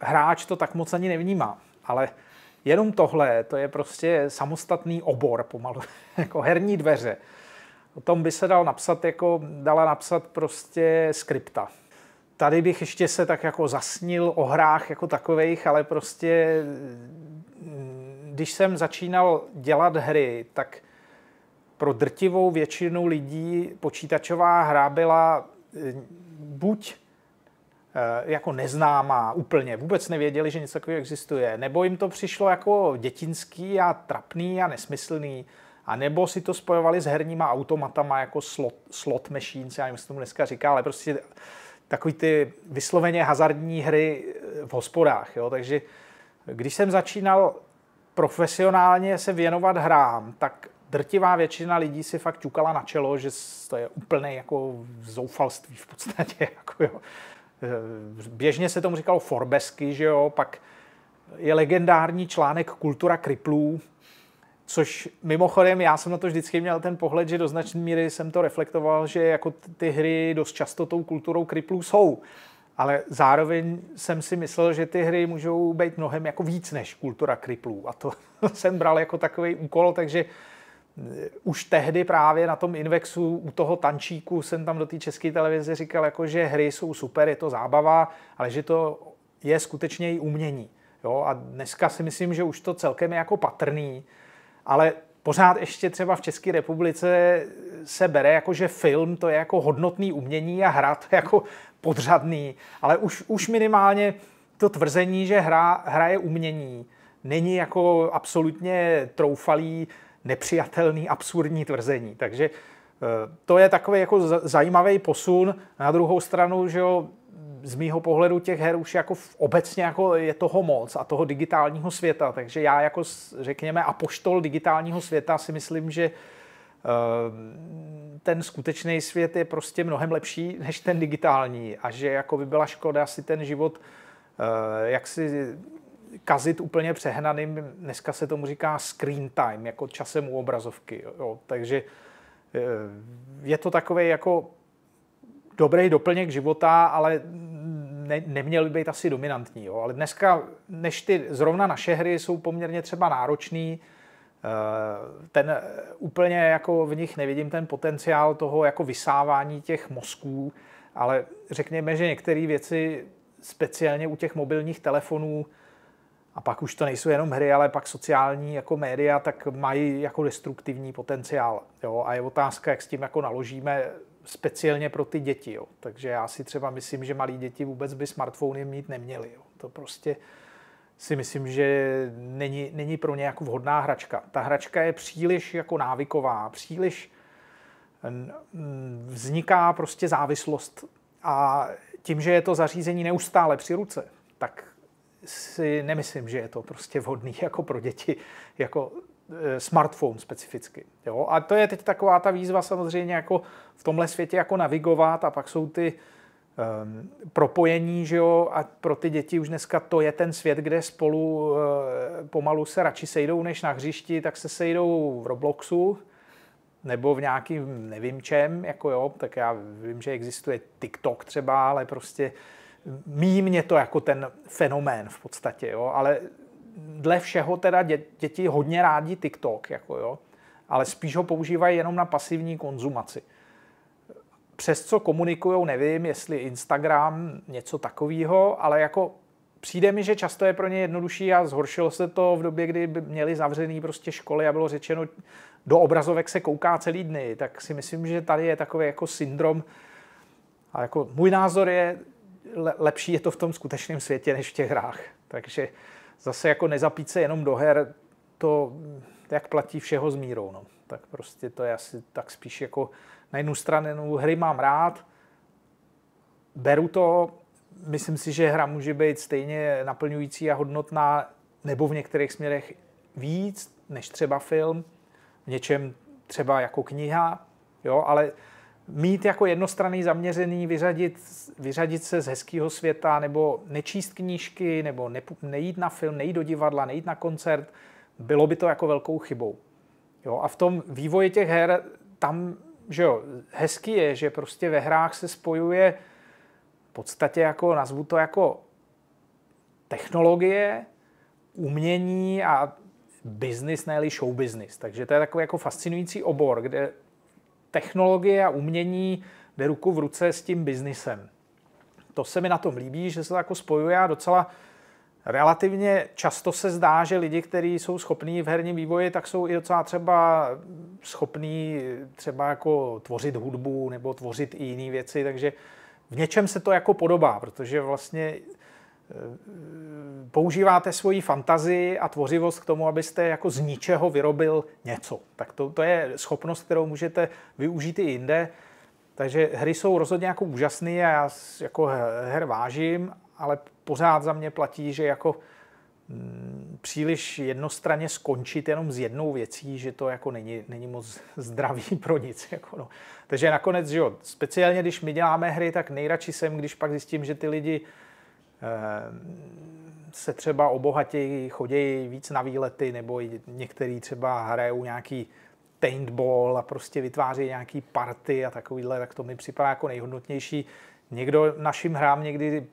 hráč to tak moc ani nevnímá, ale Jenom tohle, to je prostě samostatný obor pomalu, jako herní dveře. O tom by se dal napsat, jako dala napsat prostě skripta. Tady bych ještě se tak jako zasnil o hrách jako takových, ale prostě mm, když jsem začínal dělat hry, tak pro drtivou většinu lidí počítačová hra byla eh, buď Eh, jako neznámá úplně, vůbec nevěděli, že něco takového existuje, nebo jim to přišlo jako dětinský a trapný a nesmyslný, a nebo si to spojovali s herníma automatama jako slot, slot machines, já nevím, se tomu dneska říká, ale prostě takový ty vysloveně hazardní hry eh, v hospodách. Jo? Takže když jsem začínal profesionálně se věnovat hrám, tak drtivá většina lidí si fakt čukala na čelo, že to je úplné jako zoufalství v podstatě. Jako jo. Eh, běžně se tomu říkalo forbesky, že jo, pak je legendární článek Kultura kriplů, což mimochodem já jsem na to vždycky měl ten pohled, že do značné míry jsem to reflektoval, že jako ty hry dost často tou kulturou kriplů jsou. Ale zároveň jsem si myslel, že ty hry můžou být mnohem jako víc než kultura kriplů. A to jsem bral jako takový úkol, takže už tehdy právě na tom Invexu u toho tančíku jsem tam do té české televize říkal, jako, že hry jsou super, je to zábava, ale že to je skutečně i umění. Jo? A dneska si myslím, že už to celkem je jako patrný, ale pořád ještě třeba v České republice se bere jako, že film to je jako hodnotný umění a hra to je jako podřadný. Ale už, už minimálně to tvrzení, že hra, hra je umění, není jako absolutně troufalý, nepřijatelný, absurdní tvrzení. Takže eh, to je takový jako zajímavý posun. Na druhou stranu, že jo, z mýho pohledu těch her už jako v, obecně jako je toho moc a toho digitálního světa, takže já jako řekněme apoštol digitálního světa si myslím, že eh, ten skutečný svět je prostě mnohem lepší než ten digitální a že jako by byla škoda si ten život eh, jak si kazit úplně přehnaným, dneska se tomu říká screen time, jako časem u obrazovky. Jo. Takže eh, je to takový jako dobrý doplněk života, ale ne, neměl by být asi dominantní. Jo. Ale dneska, než ty zrovna naše hry jsou poměrně třeba náročný, eh, ten eh, úplně jako v nich nevidím ten potenciál toho jako vysávání těch mozků, ale řekněme, že některé věci speciálně u těch mobilních telefonů a pak už to nejsou jenom hry, ale pak sociální jako média, tak mají jako destruktivní potenciál. Jo? A je otázka, jak s tím jako naložíme speciálně pro ty děti. Jo? Takže já si třeba myslím, že malí děti vůbec by smartfony mít neměli. Jo? To prostě si myslím, že není, není pro ně jako vhodná hračka. Ta hračka je příliš jako návyková, příliš vzniká prostě závislost a tím, že je to zařízení neustále při ruce, tak si nemyslím, že je to prostě vhodný jako pro děti, jako e, smartphone specificky. Jo? A to je teď taková ta výzva samozřejmě jako v tomhle světě jako navigovat a pak jsou ty um, propojení, že jo, a pro ty děti už dneska to je ten svět, kde spolu uh, pomalu se radši sejdou, než na hřišti, tak se sejdou v Robloxu nebo v nějakým nevím čem, jako jo, tak já vím, že existuje TikTok třeba, ale prostě uh, míjí mě to jako ten fenomén v podstatě, jo, ale dle všeho teda dě, děti hodně rádi TikTok, jako jo, ale spíš ho používají jenom na pasivní konzumaci. Přes co komunikují, nevím, jestli Instagram, něco takového, ale jako přijde mi, že často je pro ně jednodušší a zhoršilo se to v době, kdy měli zavřený prostě školy a bylo řečeno, do obrazovek se kouká celý dny, tak si myslím, že tady je takový jako syndrom a jako můj názor je, le, lepší je to v tom skutečném světě než v těch hrách. Takže zase jako nezapít se jenom do her, to jak platí všeho s mírou. No. Tak prostě to je asi tak spíš jako na jednu stranu no, hry mám rád, beru to, myslím si, že hra může být stejně naplňující a hodnotná, nebo v některých směrech víc než třeba film, v něčem třeba jako kniha, jo, ale mít jako jednostranný zaměřený, vyřadit, vyřadit se z hezkého světa, nebo nečíst knížky, nebo ne, nejít na film, nejít do divadla, nejít na koncert, bylo by to jako velkou chybou. Jo, a v tom vývoji těch her tam, že jo, hezký je, že prostě ve hrách se spojuje v podstatě jako, nazvu to jako technologie, umění a business, ne show business. Takže to je takový jako fascinující obor, kde technologie a umění jde ruku v ruce s tím biznisem. To se mi na tom líbí, že se to jako spojuje a docela relativně často se zdá, že lidi, kteří jsou schopní v herním vývoji, tak jsou i docela třeba schopní třeba jako tvořit hudbu nebo tvořit i jiné věci, takže v něčem se to jako podobá, protože vlastně používáte svoji fantazii a tvořivost k tomu, abyste jako z ničeho vyrobil něco. Tak to, to je schopnost, kterou můžete využít i jinde. Takže hry jsou rozhodně jako úžasné a já jako her vážím, ale pořád za mě platí, že jako mm, příliš jednostranně skončit jenom s jednou věcí, že to jako není, není moc zdravý pro nic. Jako no. Takže nakonec, že jo, speciálně když my děláme hry, tak nejradši jsem, když pak zjistím, že ty lidi Ehm, se třeba obohatějí, chodí víc na výlety, nebo některý třeba hrajou nějaký paintball a prostě vytváří nějaký party a takovýhle, tak to mi připadá jako nejhodnotnější. Někdo našim hrám někdy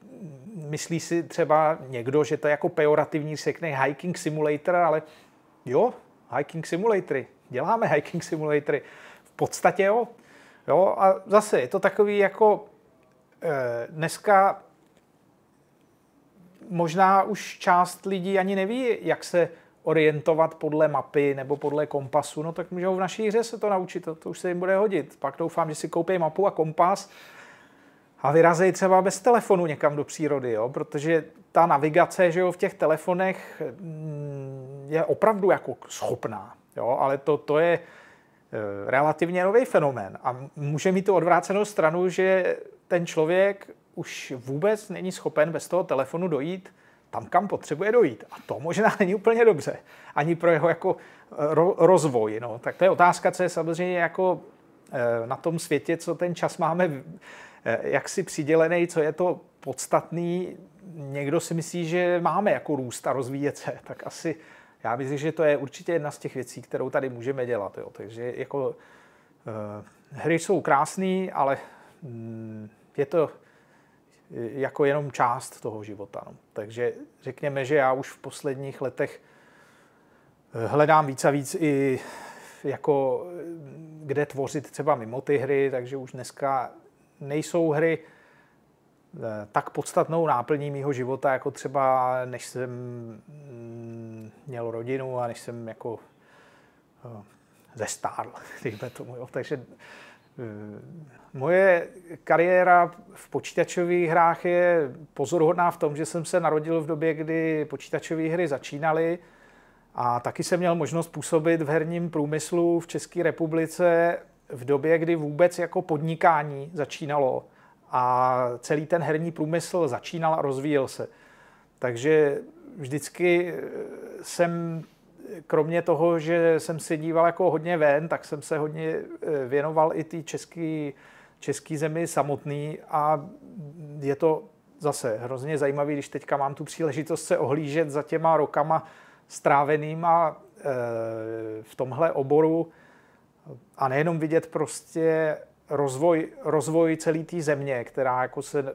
myslí si třeba někdo, že to je jako pejorativní sekne hiking simulator, ale jo, hiking simulatory, děláme hiking simulatory. V podstatě jo. jo a zase je to takový jako e, dneska možná už část lidí ani neví, jak se orientovat podle mapy nebo podle kompasu, no tak můžou v naší hře se to naučit, to, už se jim bude hodit. Pak doufám, že si koupí mapu a kompas a vyrazej třeba bez telefonu někam do přírody, jo? protože ta navigace že jo, v těch telefonech mm, je opravdu jako schopná, jo? ale to, to je eh, relativně nový fenomén a může mít tu odvrácenou stranu, že ten člověk už vůbec není schopen bez toho telefonu dojít tam, kam potřebuje dojít. A to možná není úplně dobře. Ani pro jeho jako eh, ro- rozvoj. No. Tak to je otázka, co je samozřejmě jako eh, na tom světě, co ten čas máme eh, jaksi přidělený, co je to podstatný. Někdo si myslí, že máme jako růst a rozvíjet se. Tak asi já myslím, že to je určitě jedna z těch věcí, kterou tady můžeme dělat. Jo. Takže jako hry jsou krásné, ale mm, je to jako jenom část toho života. No. Takže řekněme, že já už v posledních letech eh, hledám víc a víc i jako eh, kde tvořit třeba mimo ty hry, takže už dneska nejsou hry eh, tak podstatnou náplní mýho života, jako třeba než jsem mm, měl rodinu a než jsem jako zestárl, tomu. Jo. Takže Eh, moje kariéra v počítačových hrách je pozoruhodná v tom, že jsem se narodil v době, kdy počítačové hry začínaly a taky jsem měl možnost působit v herním průmyslu v České republice v době, kdy vůbec jako podnikání začínalo a celý ten herní průmysl začínal a rozvíjel se. Takže vždycky eh, jsem kromě toho, že jsem se díval jako hodně ven, tak jsem se hodně eh, věnoval i té český, český zemi samotný a je to zase hrozně zajímavý, když teďka mám tu příležitost se ohlížet za těma rokama strávenýma a eh, v tomhle oboru a nejenom vidět prostě rozvoj, rozvoj celé té země, která jako se eh,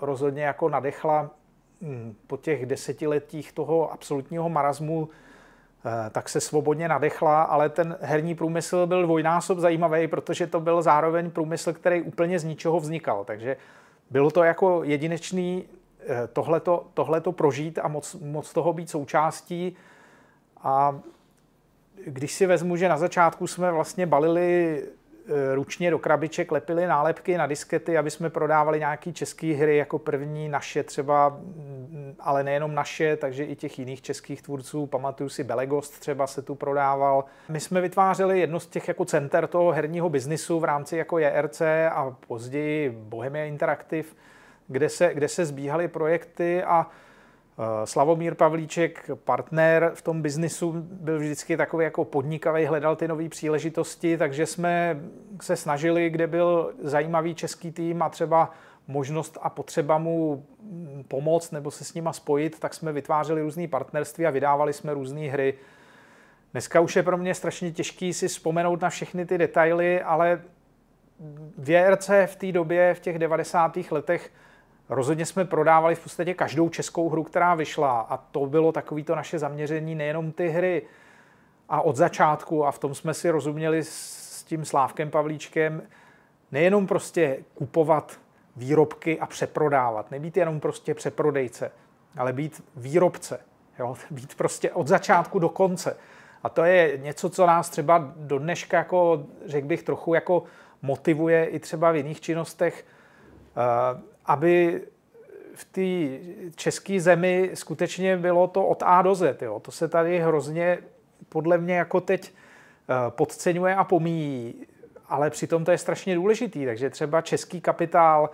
rozhodně jako nadechla hm, po těch desetiletích toho absolutního marazmu Eh, tak se svobodně nadechla, ale ten herní průmysl byl dvojnásob zajímavý, protože to byl zároveň průmysl, který úplně z ničeho vznikal. Takže bylo to jako jedinečný eh, tohleto, tohleto prožít a moc, moc toho být součástí. A když si vezmu, že na začátku jsme vlastně balili Eh, ručně do krabiček lepili nálepky na diskety, aby jsme prodávali nějaké české hry jako první naše třeba, mm, ale nejenom naše, takže i těch jiných českých tvůrců. Pamatuju si Belegost třeba se tu prodával. My jsme vytvářeli jedno z těch jako center toho herního biznisu v rámci jako JRC a později Bohemia Interactive, kde se, kde se zbíhaly projekty a Slavomír Pavlíček, partner v tom biznisu, byl vždycky takový jako podnikavý, hledal ty nové příležitosti, takže jsme se snažili, kde byl zajímavý český tým a třeba možnost a potřeba mu pomoct nebo se s nima spojit, tak jsme vytvářeli různé partnerství a vydávali jsme různé hry. Dneska už je pro mě strašně těžký si vzpomenout na všechny ty detaily, ale VRC v té době, v těch 90. letech, Rozhodně jsme prodávali v podstatě každou českou hru, která vyšla a to bylo takové to naše zaměření, nejenom ty hry a od začátku a v tom jsme si rozuměli s tím Slávkem Pavlíčkem, nejenom prostě kupovat výrobky a přeprodávat, nebýt jenom prostě přeprodejce, ale být výrobce, jo? být prostě od začátku do konce. A to je něco, co nás třeba do dneška, jako, řekl bych, trochu jako motivuje i třeba v jiných činnostech. Eh, aby v té české zemi skutečně bylo to od A do Z. Jo. To se tady hrozně podle mě jako teď eh, podceňuje a pomíjí, ale přitom to je strašně důležitý. Takže třeba český kapitál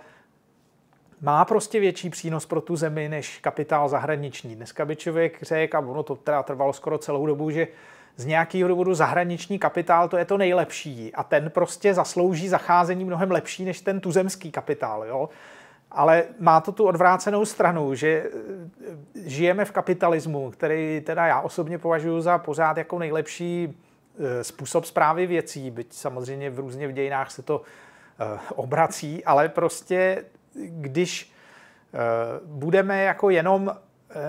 má prostě větší přínos pro tu zemi než kapitál zahraniční. Dneska by člověk řekl, a ono to teda trvalo skoro celou dobu, že z nějakého důvodu zahraniční kapitál to je to nejlepší a ten prostě zaslouží zacházení mnohem lepší než ten tuzemský kapitál. Jo? ale má to tu odvrácenou stranu, že eh, žijeme v kapitalismu, který teda já osobně považuji za pořád jako nejlepší eh, způsob zprávy věcí, byť samozřejmě v různě v dějinách se to eh, obrací, ale prostě když budeme jako jenom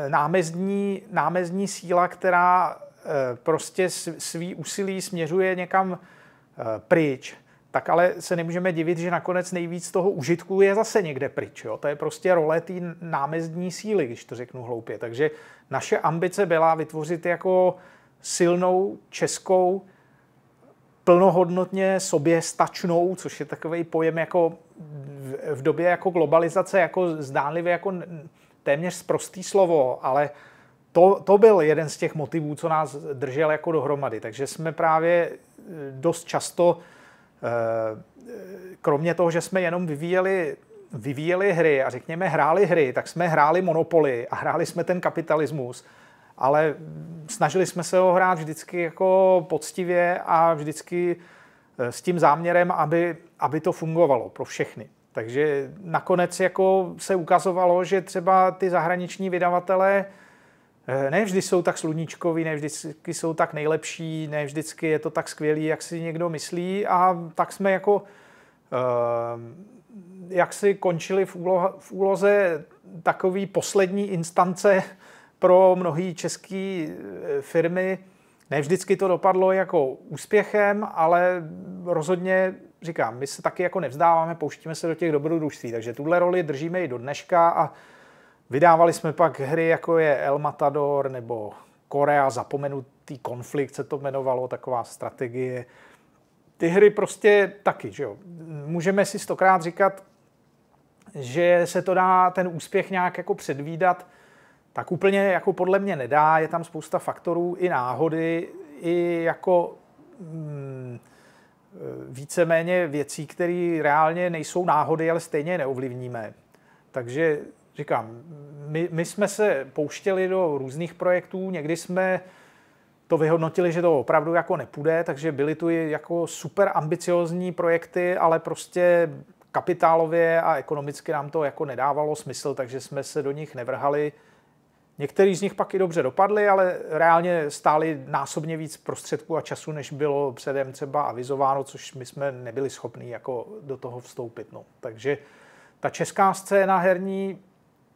námezní, námezní síla, která prostě svý úsilí směřuje někam pryč, tak ale se nemůžeme divit, že nakonec nejvíc toho užitku je zase někde pryč. Jo? To je prostě role té námezdní síly, když to řeknu hloupě. Takže naše ambice byla vytvořit jako silnou českou plnohodnotně sobě stačnou, což je takový pojem jako v době jako globalizace, jako zdánlivě jako téměř zprostý slovo, ale to, to byl jeden z těch motivů, co nás držel jako dohromady. Takže jsme právě eh, dost často Eh, kromě toho, že jsme jenom vyvíjeli vyvíjeli hry a řekněme hráli hry, tak jsme hráli Monopoly a hráli jsme ten kapitalismus, ale snažili jsme se ho hrát vždycky jako poctivě a vždycky eh, s tím záměrem, aby, aby to fungovalo pro všechny. Takže nakonec jako se ukazovalo, že třeba ty zahraniční vydavatele Eh, ne vždy jsou tak sluníčkoví, ne vždycky jsou tak nejlepší, ne vždycky je to tak skvělý, jak si někdo myslí a tak jsme jako eh, jak si končili v, úlo- v úloze takový poslední instance pro mnohé české eh, firmy. Ne vždycky to dopadlo jako úspěchem, ale rozhodně říkám, my se taky jako nevzdáváme, pouštíme se do těch dobrodružství, takže tuhle roli držíme i do dneška a Vydávali jsme pak hry, jako je El Matador nebo Korea, zapomenutý konflikt se to jmenovalo, taková strategie. Ty hry prostě taky, že jo. Můžeme si stokrát říkat, že se to dá ten úspěch nějak jako předvídat, tak úplně jako podle mě nedá, je tam spousta faktorů i náhody, i jako mm, víceméně věcí, které reálně nejsou náhody, ale stejně neovlivníme. Takže Říkám, my, my jsme se pouštěli do různých projektů, někdy jsme to vyhodnotili, že to opravdu jako nepůjde, takže byly tu jako super ambiciozní projekty, ale prostě kapitálově a ekonomicky nám to jako nedávalo smysl, takže jsme se do nich nevrhali. Některý z nich pak i dobře dopadly, ale reálně stály násobně víc prostředků a času, než bylo předem třeba avizováno, což my jsme nebyli schopni jako do toho vstoupit. No. Takže ta česká scéna herní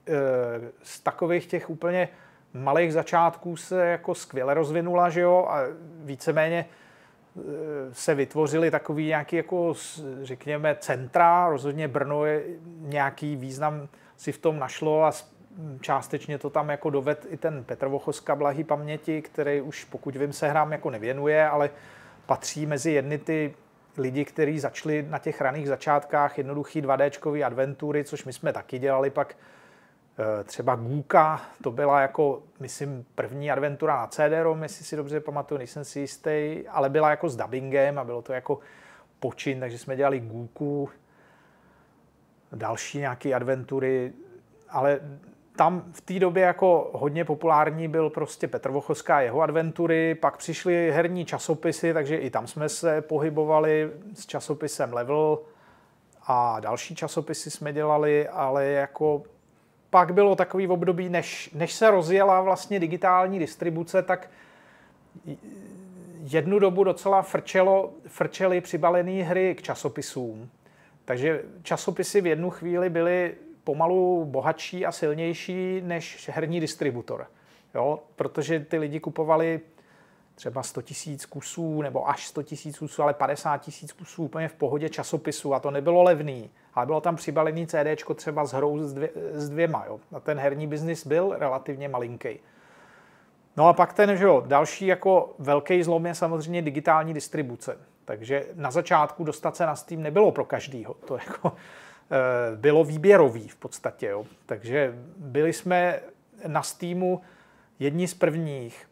Eh, z takových těch úplně malých začátků se jako skvěle rozvinula, že jo, a víceméně eh, se vytvořily takový nějaký jako, řekněme, centra, rozhodně Brno je nějaký význam si v tom našlo a částečně to tam jako doved i ten Petr Vochoska blahý paměti, který už pokud vím se hrám jako nevěnuje, ale patří mezi jedny ty lidi, kteří začali na těch raných začátkách jednoduchý 2 adventury, což my jsme taky dělali pak Eh, třeba Guka, to byla jako, myslím, první adventura na CD-ROM, jestli si dobře pamatuju, nejsem si jistý, ale byla jako s dubbingem a bylo to jako počin, takže jsme dělali Guku, další nějaké adventury, ale tam v té době jako hodně populární byl prostě Petr Vochoská a jeho adventury, pak přišly herní časopisy, takže i tam jsme se pohybovali s časopisem Level a další časopisy jsme dělali, ale jako pak bylo takový období, než, než se rozjela vlastně digitální distribuce, tak jednu dobu docela frčelo, frčely přibalené hry k časopisům. Takže časopisy v jednu chvíli byly pomalu bohatší a silnější než herní distributor. Jo? Protože ty lidi kupovali třeba 100 tisíc kusů nebo až 100 tisíc kusů, ale 50 tisíc kusů úplně v pohodě časopisu a to nebylo levný, ale bylo tam přibalený CD třeba s hrou s, dvě, s dvěma. Jo. A ten herní biznis byl relativně malinký. No a pak ten, že jo, další jako velký zlom je samozřejmě digitální distribuce. Takže na začátku dostat se na Steam nebylo pro každýho. To jako e, bylo výběrový v podstatě. Jo. Takže byli jsme na Steamu jedni z prvních,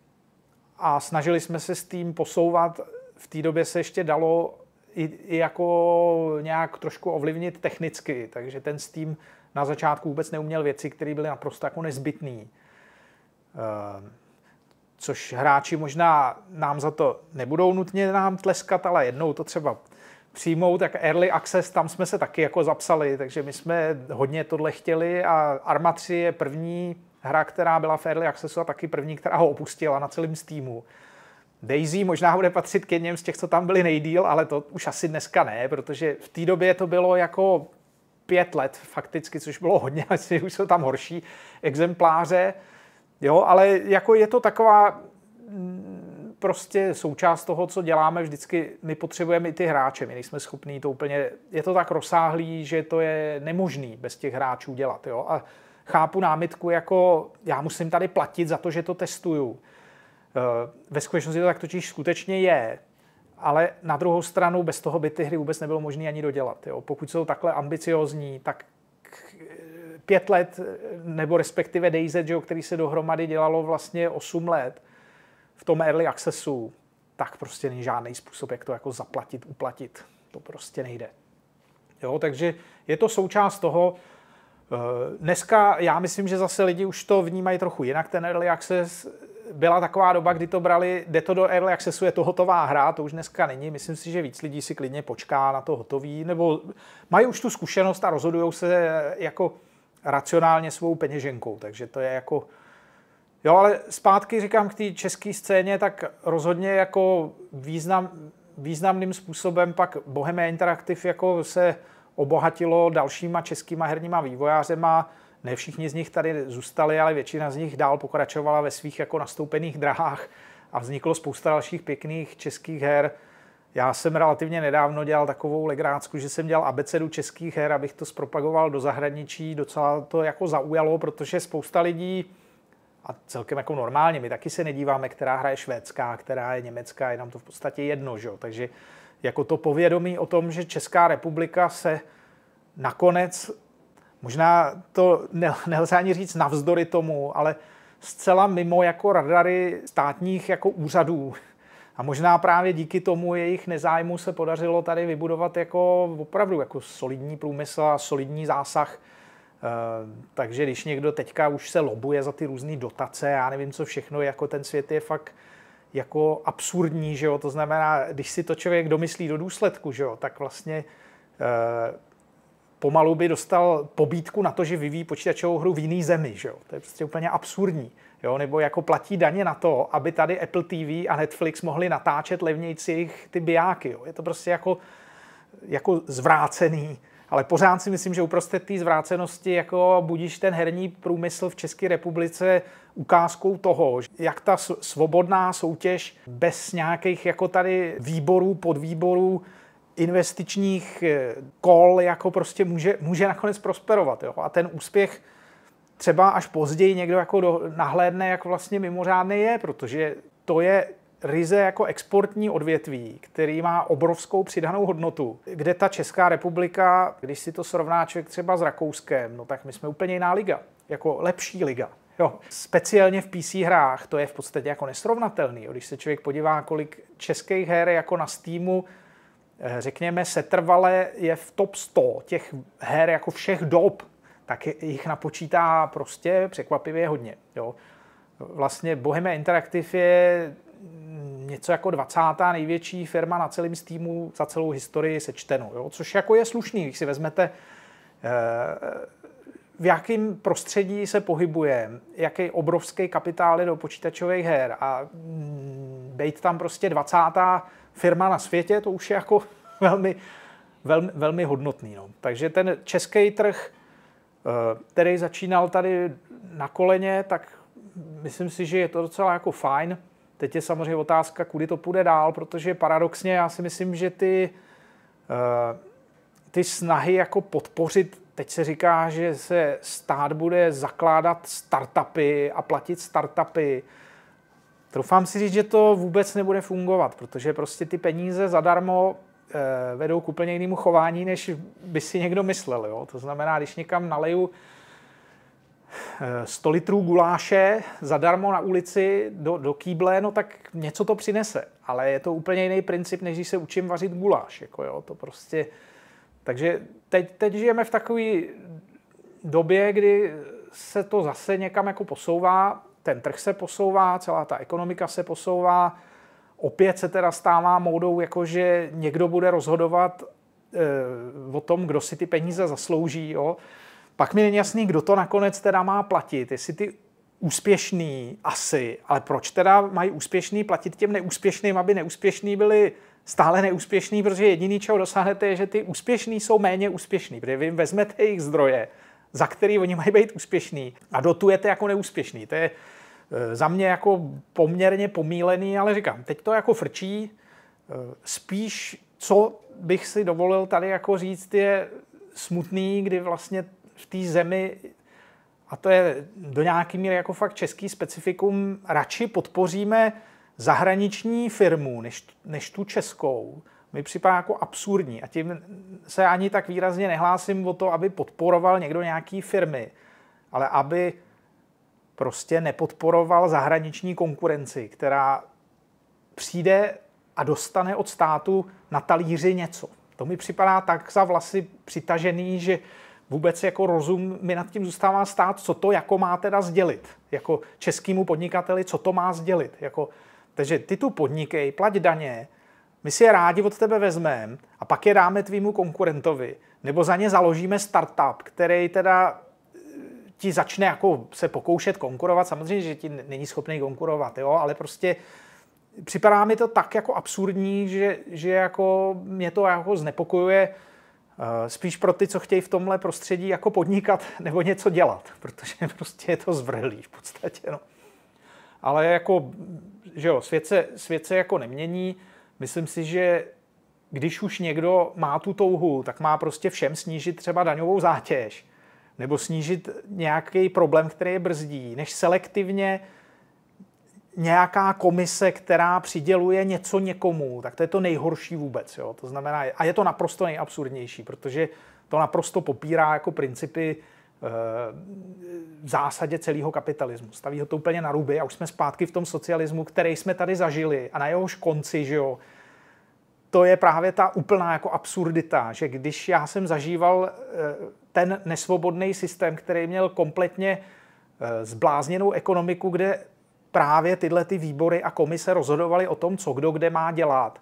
a snažili jsme se s tím posouvat. V té době se ještě dalo i, i jako nějak trošku ovlivnit technicky, takže ten s tím na začátku vůbec neuměl věci, které byly naprosto jako nezbytné. Ehm, což hráči možná nám za to nebudou nutně nám tleskat, ale jednou to třeba přijmou, tak Early Access, tam jsme se taky jako zapsali, takže my jsme hodně tohle chtěli a Arma 3 je první hra, která byla v Early Accessu a taky první, která ho opustila na celém Steamu. Daisy možná bude patřit k jedním z těch, co tam byli nejdíl, ale to už asi dneska ne, protože v té době to bylo jako pět let fakticky, což bylo hodně, asi už jsou tam horší exempláře. Jo, ale jako je to taková mm, prostě součást toho, co děláme, vždycky my potřebujeme i ty hráče, my nejsme schopní to úplně, je to tak rozsáhlý, že to je nemožný bez těch hráčů dělat, jo, a chápu námitku jako já musím tady platit za to, že to testuju. Eh, ve skutečnosti to tak totiž skutečně je, ale na druhou stranu bez toho by ty hry vůbec nebylo možné ani dodělat. Jo. Pokud jsou takhle ambiciozní, tak eh, pět let, eh, nebo respektive DayZ, jo, který se dohromady dělalo vlastně 8 let v tom early accessu, tak prostě není žádný způsob, jak to jako zaplatit, uplatit. To prostě nejde. Jo, takže je to součást toho, Eh, dneska já myslím, že zase lidi už to vnímají trochu jinak, ten Early Access byla taková doba, kdy to brali, jde to do Early Accessu, je to hotová hra, to už dneska není, myslím si, že víc lidí si klidně počká na to hotový, nebo mají už tu zkušenost a rozhodují se eh, jako racionálně svou peněženkou, takže to je jako... Jo, ale zpátky říkám k té české scéně, tak rozhodně jako význam, významným způsobem pak Bohemia Interactive jako se obohatilo dalšíma českýma herníma vývojářema. Ne všichni z nich tady zůstali, ale většina z nich dál pokračovala ve svých jako nastoupených drahách a vzniklo spousta dalších pěkných českých her. Já jsem relativně nedávno dělal takovou legrácku, že jsem dělal abecedu českých her, abych to zpropagoval do zahraničí. Docela to jako zaujalo, protože spousta lidí a celkem jako normálně, my taky se nedíváme, která hra je švédská, která je německá, je nám to v podstatě jedno, že jo? takže jako to povědomí o tom, že Česká republika se nakonec, možná to nelze ani říct navzdory tomu, ale zcela mimo jako radary státních jako úřadů. A možná právě díky tomu jejich nezájmu se podařilo tady vybudovat jako opravdu jako solidní průmysl a solidní zásah. Eh, takže když někdo teďka už se lobuje za ty různé dotace, já nevím co všechno, jako ten svět je fakt jako absurdní, že jo? to znamená, když si to člověk domyslí do důsledku, že jo? tak vlastně e, pomalu by dostal pobídku na to, že vyvíjí počítačovou hru v jiný zemi, že jo? to je prostě úplně absurdní, jo? nebo jako platí daně na to, aby tady Apple TV a Netflix mohli natáčet levnějci jich ty bijáky, jo? je to prostě jako, jako zvrácený, ale pořád si myslím, že uprostřed té zvrácenosti jako budíš ten herní průmysl v České republice ukázkou toho, jak ta svobodná soutěž bez nějakých jako tady výborů, podvýborů, investičních eh, kol jako prostě může, může nakonec prosperovat. Jo? A ten úspěch třeba až později někdo jako do, nahlédne, jak vlastně mimořádný je, protože to je ryze jako exportní odvětví, který má obrovskou přidanou hodnotu, kde ta Česká republika, když si to srovná člověk třeba s Rakouskem, no tak my jsme úplně jiná liga, jako lepší liga. Jo. Speciálně v PC hrách to je v podstatě jako nesrovnatelný. Když se člověk podívá, kolik českých her jako na Steamu eh, řekněme, setrvale je v top 100 těch her jako všech dob, tak jich napočítá prostě překvapivě hodně. Jo. Vlastně Bohemia Interactive je něco jako 20. největší firma na celém Steamu za celou historii sečtenou. což jako je slušný, když si vezmete eh, v jakém prostředí se pohybuje, jaký obrovský kapitál je do počítačových her a mm, být tam prostě 20. firma na světě, to už je jako velmi, velmi, velmi hodnotný. No. Takže ten český trh, eh, který začínal tady na koleně, tak myslím si, že je to docela jako fajn. Teď je samozřejmě otázka, kudy to půjde dál, protože paradoxně já si myslím, že ty, eh, ty snahy jako podpořit Teď se říká, že se stát bude zakládat startupy a platit startupy. Troufám si říct, že to vůbec nebude fungovat, protože prostě ty peníze zadarmo eh, vedou k úplně jinému chování, než by si někdo myslel. Jo? To znamená, když někam naleju 100 eh, litrů guláše zadarmo na ulici do, do kýble, no tak něco to přinese. Ale je to úplně jiný princip, než když se učím vařit guláš. Jako jo, to prostě takže teď, teď žijeme v takové době, kdy se to zase někam jako posouvá, ten trh se posouvá, celá ta ekonomika se posouvá, opět se teda stává moudou, jako že někdo bude rozhodovat e, o tom, kdo si ty peníze zaslouží, jo. Pak mi není jasný, kdo to nakonec teda má platit, jestli ty úspěšný asi, ale proč teda mají úspěšný platit těm neúspěšným, aby neúspěšní byli stále neúspěšný, protože jediný, čeho dosáhnete, je, že ty úspěšní jsou méně úspěšní, protože vy vezmete jejich zdroje, za který oni mají být úspěšní a dotujete jako neúspěšný. To je eh, za mě jako poměrně pomílený, ale říkám, teď to jako frčí, eh, spíš co bych si dovolil tady jako říct je smutný, kdy vlastně v té zemi a to je do nějaké míry jako fakt český specifikum, radši podpoříme zahraniční firmu než, než tu českou mi připadá jako absurdní. A tím se ani tak výrazně nehlásím o to, aby podporoval někdo nějaký firmy, ale aby prostě nepodporoval zahraniční konkurenci, která přijde a dostane od státu na talíři něco. To mi připadá tak za vlasy přitažený, že vůbec jako rozum mi nad tím zůstává stát, co to jako má teda sdělit, jako českýmu podnikateli, co to má sdělit, jako takže ty tu podnikej, plať daně, my si je rádi od tebe vezmeme a pak je dáme tvýmu konkurentovi. Nebo za ně založíme startup, který teda eh, ti začne jako se pokoušet konkurovat. Samozřejmě, že ti není schopný konkurovat, jo? ale prostě připadá mi to tak jako absurdní, že, že jako mě to jako znepokojuje eh, spíš pro ty, co chtějí v tomhle prostředí jako podnikat nebo něco dělat, protože prostě je to zvrhlý v podstatě. No. Ale jako že jo, svět se, svět se jako nemění. Myslím si, že když už někdo má tu touhu, tak má prostě všem snížit třeba daňovou zátěž nebo snížit nějaký problém, který je brzdí, než selektivně nějaká komise, která přiděluje něco někomu, tak to je to nejhorší vůbec. Jo? To znamená, a je to naprosto nejabsurdnější, protože to naprosto popírá jako principy v zásadě celého kapitalismu. Staví ho to úplně na ruby a už jsme zpátky v tom socialismu, který jsme tady zažili a na jehož konci, že jo, to je právě ta úplná jako absurdita, že když já jsem zažíval eh, ten nesvobodný systém, který měl kompletně eh, zblázněnou ekonomiku, kde právě tyhle ty výbory a komise rozhodovaly o tom, co kdo kde má dělat,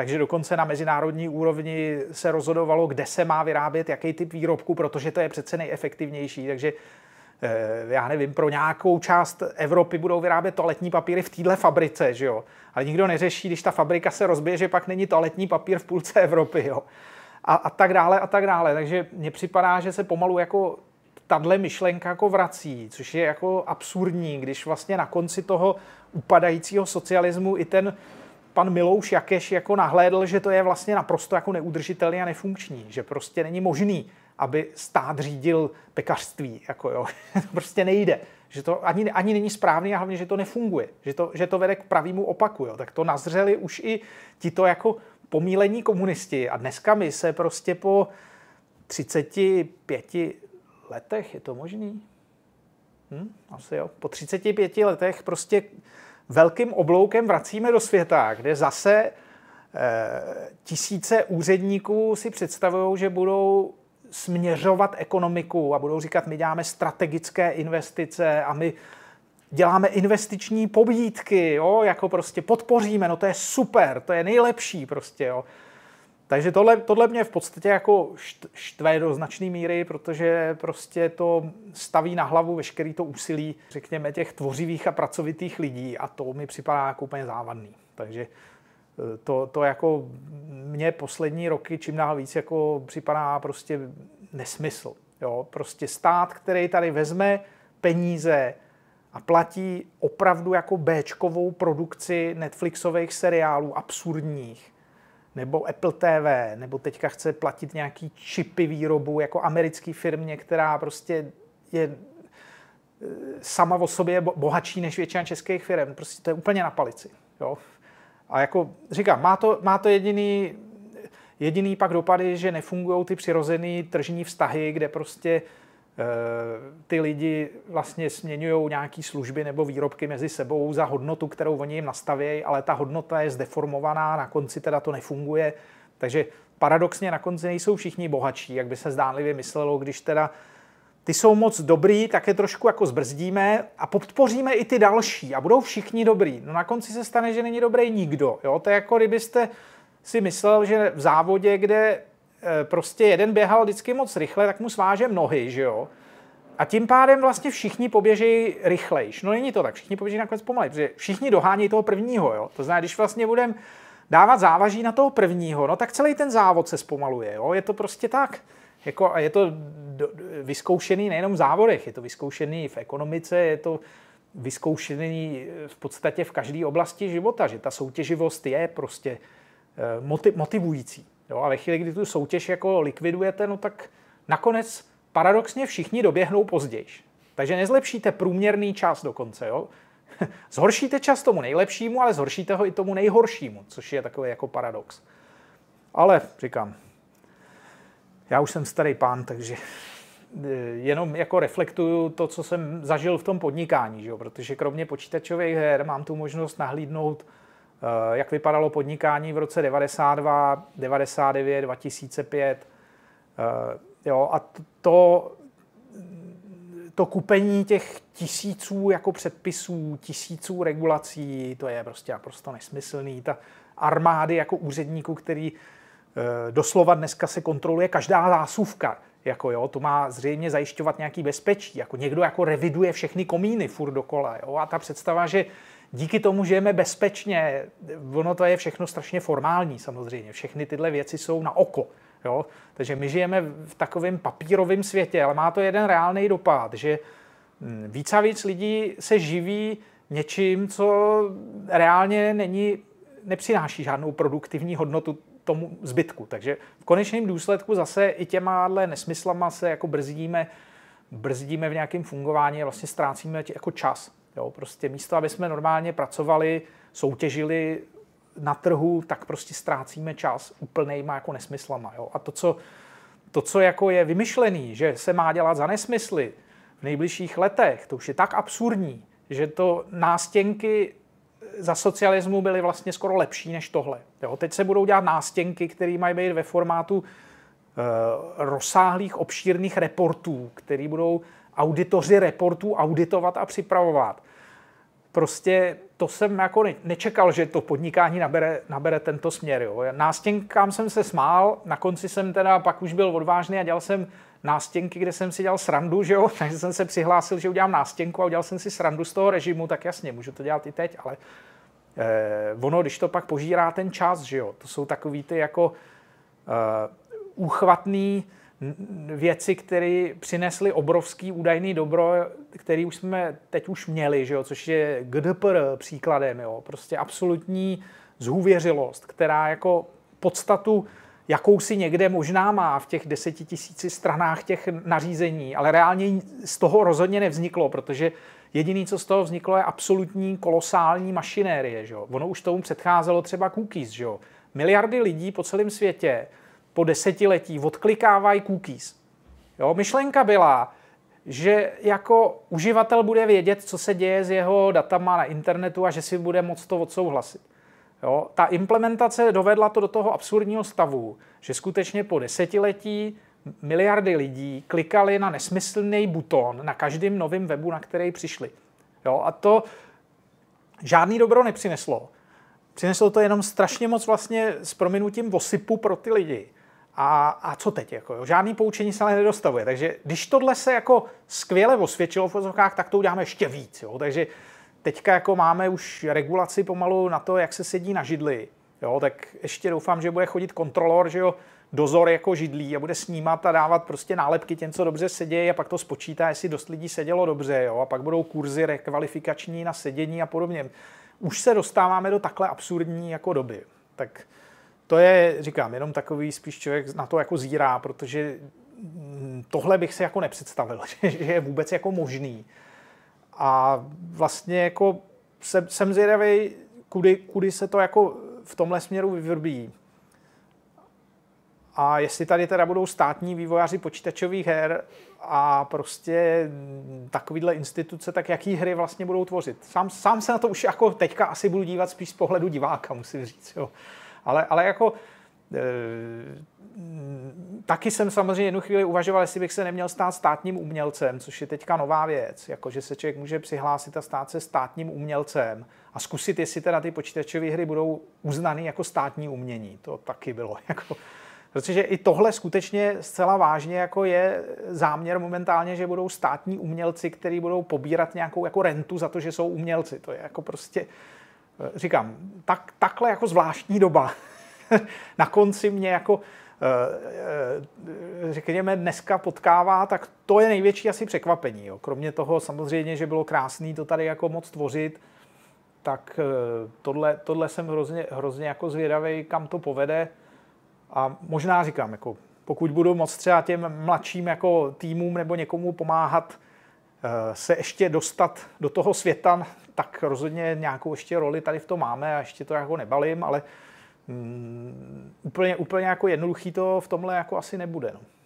takže dokonce na mezinárodní úrovni se rozhodovalo, kde se má vyrábět, jaký typ výrobku, protože to je přece nejefektivnější. Takže eh, já nevím, pro nějakou část Evropy budou vyrábět toaletní papíry v téhle fabrice, že jo. Ale nikdo neřeší, když ta fabrika se rozbije, že pak není toaletní papír v půlce Evropy, jo. A, a tak dále, a tak dále. Takže mně připadá, že se pomalu jako tahle myšlenka jako vrací, což je jako absurdní, když vlastně na konci toho upadajícího socialismu i ten pan Milouš Jakeš jako nahlédl, že to je vlastně naprosto jako neudržitelný a nefunkční, že prostě není možný, aby stát řídil pekařství, jako jo, to prostě nejde, že to ani, ani není správný a hlavně, že to nefunguje, že to, že to vede k pravýmu opaku, jo. tak to nazřeli už i tito jako pomílení komunisti a dneska my se prostě po 35 letech, je to možný? Hm? Asi jo, po 35 letech prostě velkým obloukem vracíme do světa, kde zase eh, tisíce úředníků si představují, že budou směřovat ekonomiku a budou říkat, my děláme strategické investice a my děláme investiční pobídky, jo, jako prostě podpoříme, no to je super, to je nejlepší prostě, jo. Takže tohle, tohle mě v podstatě jako štve do značné míry, protože prostě to staví na hlavu veškerý to úsilí, řekněme, těch tvořivých a pracovitých lidí a to mi připadá jako úplně závadný. Takže eh, to, to jako mě poslední roky čím dál víc jako připadá prostě nesmysl. Jo? Prostě stát, který tady vezme peníze a platí opravdu jako Bčkovou produkci Netflixových seriálů absurdních, nebo Apple TV, nebo teďka chce platit nějaký čipy výrobu jako americký firmě, která prostě je eh, sama o sobě bohatší než většina českých firm. Prostě to je úplně na palici. Jo? A jako říkám, má to, má to jediný, jediný pak dopady, že nefungují ty přirozené tržní vztahy, kde prostě uh, Eh, ty lidi vlastně směňují nějaké služby nebo výrobky mezi sebou za hodnotu, kterou oni jim nastavějí, ale ta hodnota je zdeformovaná, na konci teda to nefunguje. Takže paradoxně na konci nejsou všichni bohatší, jak by se zdánlivě myslelo, když teda ty jsou moc dobrý, tak je trošku jako zbrzdíme a podpoříme i ty další a budou všichni dobrý. No na konci se stane, že není dobrý nikdo. Jo? To je jako kdybyste si myslel, že v závodě, kde Eh, prostě jeden běhal vždycky moc rychle, tak mu svážem nohy, že jo. A tím pádem vlastně všichni poběží rychlejš. No není to tak, všichni poběží nakonec pomalej, protože všichni dohání toho prvního, jo. To znamená, když vlastně budeme dávat závaží na toho prvního, no tak celý ten závod se zpomaluje, jo. Je to prostě tak. Jako, a je to vyzkoušený nejenom v závodech, je to vyzkoušený v ekonomice, je to vyzkoušený eh, v podstatě v každé oblasti života, že ta soutěživost je prostě eh, motivující. Jo, a ve chvíli, kdy tu soutěž jako likvidujete, no tak nakonec paradoxně všichni doběhnou později. Takže nezlepšíte průměrný čas dokonce. Jo? Zhoršíte čas tomu nejlepšímu, ale zhoršíte ho i tomu nejhoršímu, což je takový jako paradox. Ale říkám, já už jsem starý pán, takže e, jenom jako reflektuju to, co jsem zažil v tom podnikání, že jo? protože kromě počítačových her mám tu možnost nahlídnout Eh, jak vypadalo podnikání v roce 92, 99, 2005. Jo, a to, to kupení těch tisíců jako předpisů, tisíců regulací, to je prostě naprosto nesmyslný. Ta armády jako úředníků, který eh, doslova dneska se kontroluje každá zásuvka. Jako jo, to má zřejmě zajišťovat nějaký bezpečí. Jako někdo jako reviduje všechny komíny furt dokola. Jo? A ta představa, že díky tomu žijeme bezpečně. Ono to je všechno strašně formální samozřejmě. Všechny tyhle věci jsou na oko. Jo? Takže my žijeme v takovém papírovém světě, ale má to jeden reálný dopad, že hm, víc a víc lidí se živí něčím, co reálně není, nepřináší žádnou produktivní hodnotu tomu zbytku. Takže v konečném důsledku zase i těma nesmyslama se jako brzdíme, brzdíme v nějakém fungování a vlastně ztrácíme jako čas. Jo, prostě místo, aby jsme normálně pracovali, soutěžili na trhu, tak prostě ztrácíme čas úplnýma jako nesmyslama. Jo. A to co, to, co jako je vymyšlený, že se má dělat za nesmysly v nejbližších letech, to už je tak absurdní, že to nástěnky za socialismu byly vlastně skoro lepší než tohle. Jo. Teď se budou dělat nástěnky, které mají být ve formátu e, rozsáhlých, obšírných reportů, které budou auditoři reportů auditovat a připravovat prostě to jsem jako nečekal, že to podnikání nabere, nabere tento směr. Jo. Nástěnkám jsem se smál, na konci jsem teda pak už byl odvážný a dělal jsem nástěnky, kde jsem si dělal srandu, že jo? takže jsem se přihlásil, že udělám nástěnku a udělal jsem si srandu z toho režimu, tak jasně, můžu to dělat i teď, ale eh, ono, když to pak požírá ten čas, že jo? to jsou takový ty jako eh, úchvatný věci, které přinesly obrovský údajný dobro, který už jsme teď už měli, že jo, což je GDPR příkladem, jo, prostě absolutní zhůvěřilost, která jako podstatu jakou si někde možná má v těch deseti tisíci stranách těch nařízení, ale reálně z toho rozhodně nevzniklo, protože jediný, co z toho vzniklo, je absolutní kolosální mašinérie. Že jo? Ono už tomu předcházelo třeba cookies. Že jo? Miliardy lidí po celém světě po desetiletí odklikávají cookies. Jo? Myšlenka byla, že jako uživatel bude vědět, co se děje s jeho datama na internetu a že si bude moct to odsouhlasit. Jo? Ta implementace dovedla to do toho absurdního stavu, že skutečně po desetiletí miliardy lidí klikali na nesmyslný buton na každém novém webu, na který přišli. Jo? A to žádný dobro nepřineslo. Přineslo to jenom strašně moc vlastně s prominutím vosypu pro ty lidi. A, a co teď? Jako, jo? Žádný poučení se ale nedostavuje. Takže když tohle se jako skvěle osvědčilo v vozovkách, tak to uděláme ještě víc. Jo? Takže teďka jako máme už regulaci pomalu na to, jak se sedí na židli. Jo? Tak ještě doufám, že bude chodit kontrolor, že jo, dozor jako židlí a bude snímat a dávat prostě nálepky těm, co dobře sedějí a pak to spočítá, jestli dost lidí sedělo dobře. Jo? A pak budou kurzy rekvalifikační na sedění a podobně. Už se dostáváme do takhle absurdní jako doby. Tak to je, říkám, jenom takový spíš člověk na to jako zírá, protože mm, tohle bych si jako nepředstavil, že je vůbec jako možný. A vlastně jako jsem, jsem zvědavý, kudy, kudy se to jako v tomhle směru vyvrbí. A jestli tady teda budou státní vývojáři počítačových her a prostě takovýhle instituce, tak jaký hry vlastně budou tvořit. Sám, sám se na to už jako teďka asi budu dívat spíš z pohledu diváka, musím říct. Jo. Ale, ale jako e, taky jsem samozřejmě jednu chvíli uvažoval, jestli bych se neměl stát státním umělcem, což je teďka nová věc, jako že se člověk může přihlásit a stát se státním umělcem a zkusit, jestli teda ty počítačové hry budou uznány jako státní umění. To taky bylo jako... Protože i tohle skutečně zcela vážně jako je záměr momentálně, že budou státní umělci, kteří budou pobírat nějakou jako rentu za to, že jsou umělci. To je jako prostě Eh, říkám, tak, takhle jako zvláštní doba. Na konci mě jako eh, eh, řekněme, dneska potkává, tak to je největší asi překvapení. Jo. Kromě toho samozřejmě, že bylo krásné to tady jako moc tvořit, tak tohle, tohle jsem hrozně, hrozně jako zvědavý, kam to povede. A možná říkám, jako, pokud budu moc třeba těm mladším jako týmům nebo někomu pomáhat Eh, se ještě dostat do toho světa, tak rozhodně nějakou ještě roli tady v tom máme a ještě to jako nebalím, ale mm, úplně, úplně jako jednoduchý to v tomhle jako asi nebude. No.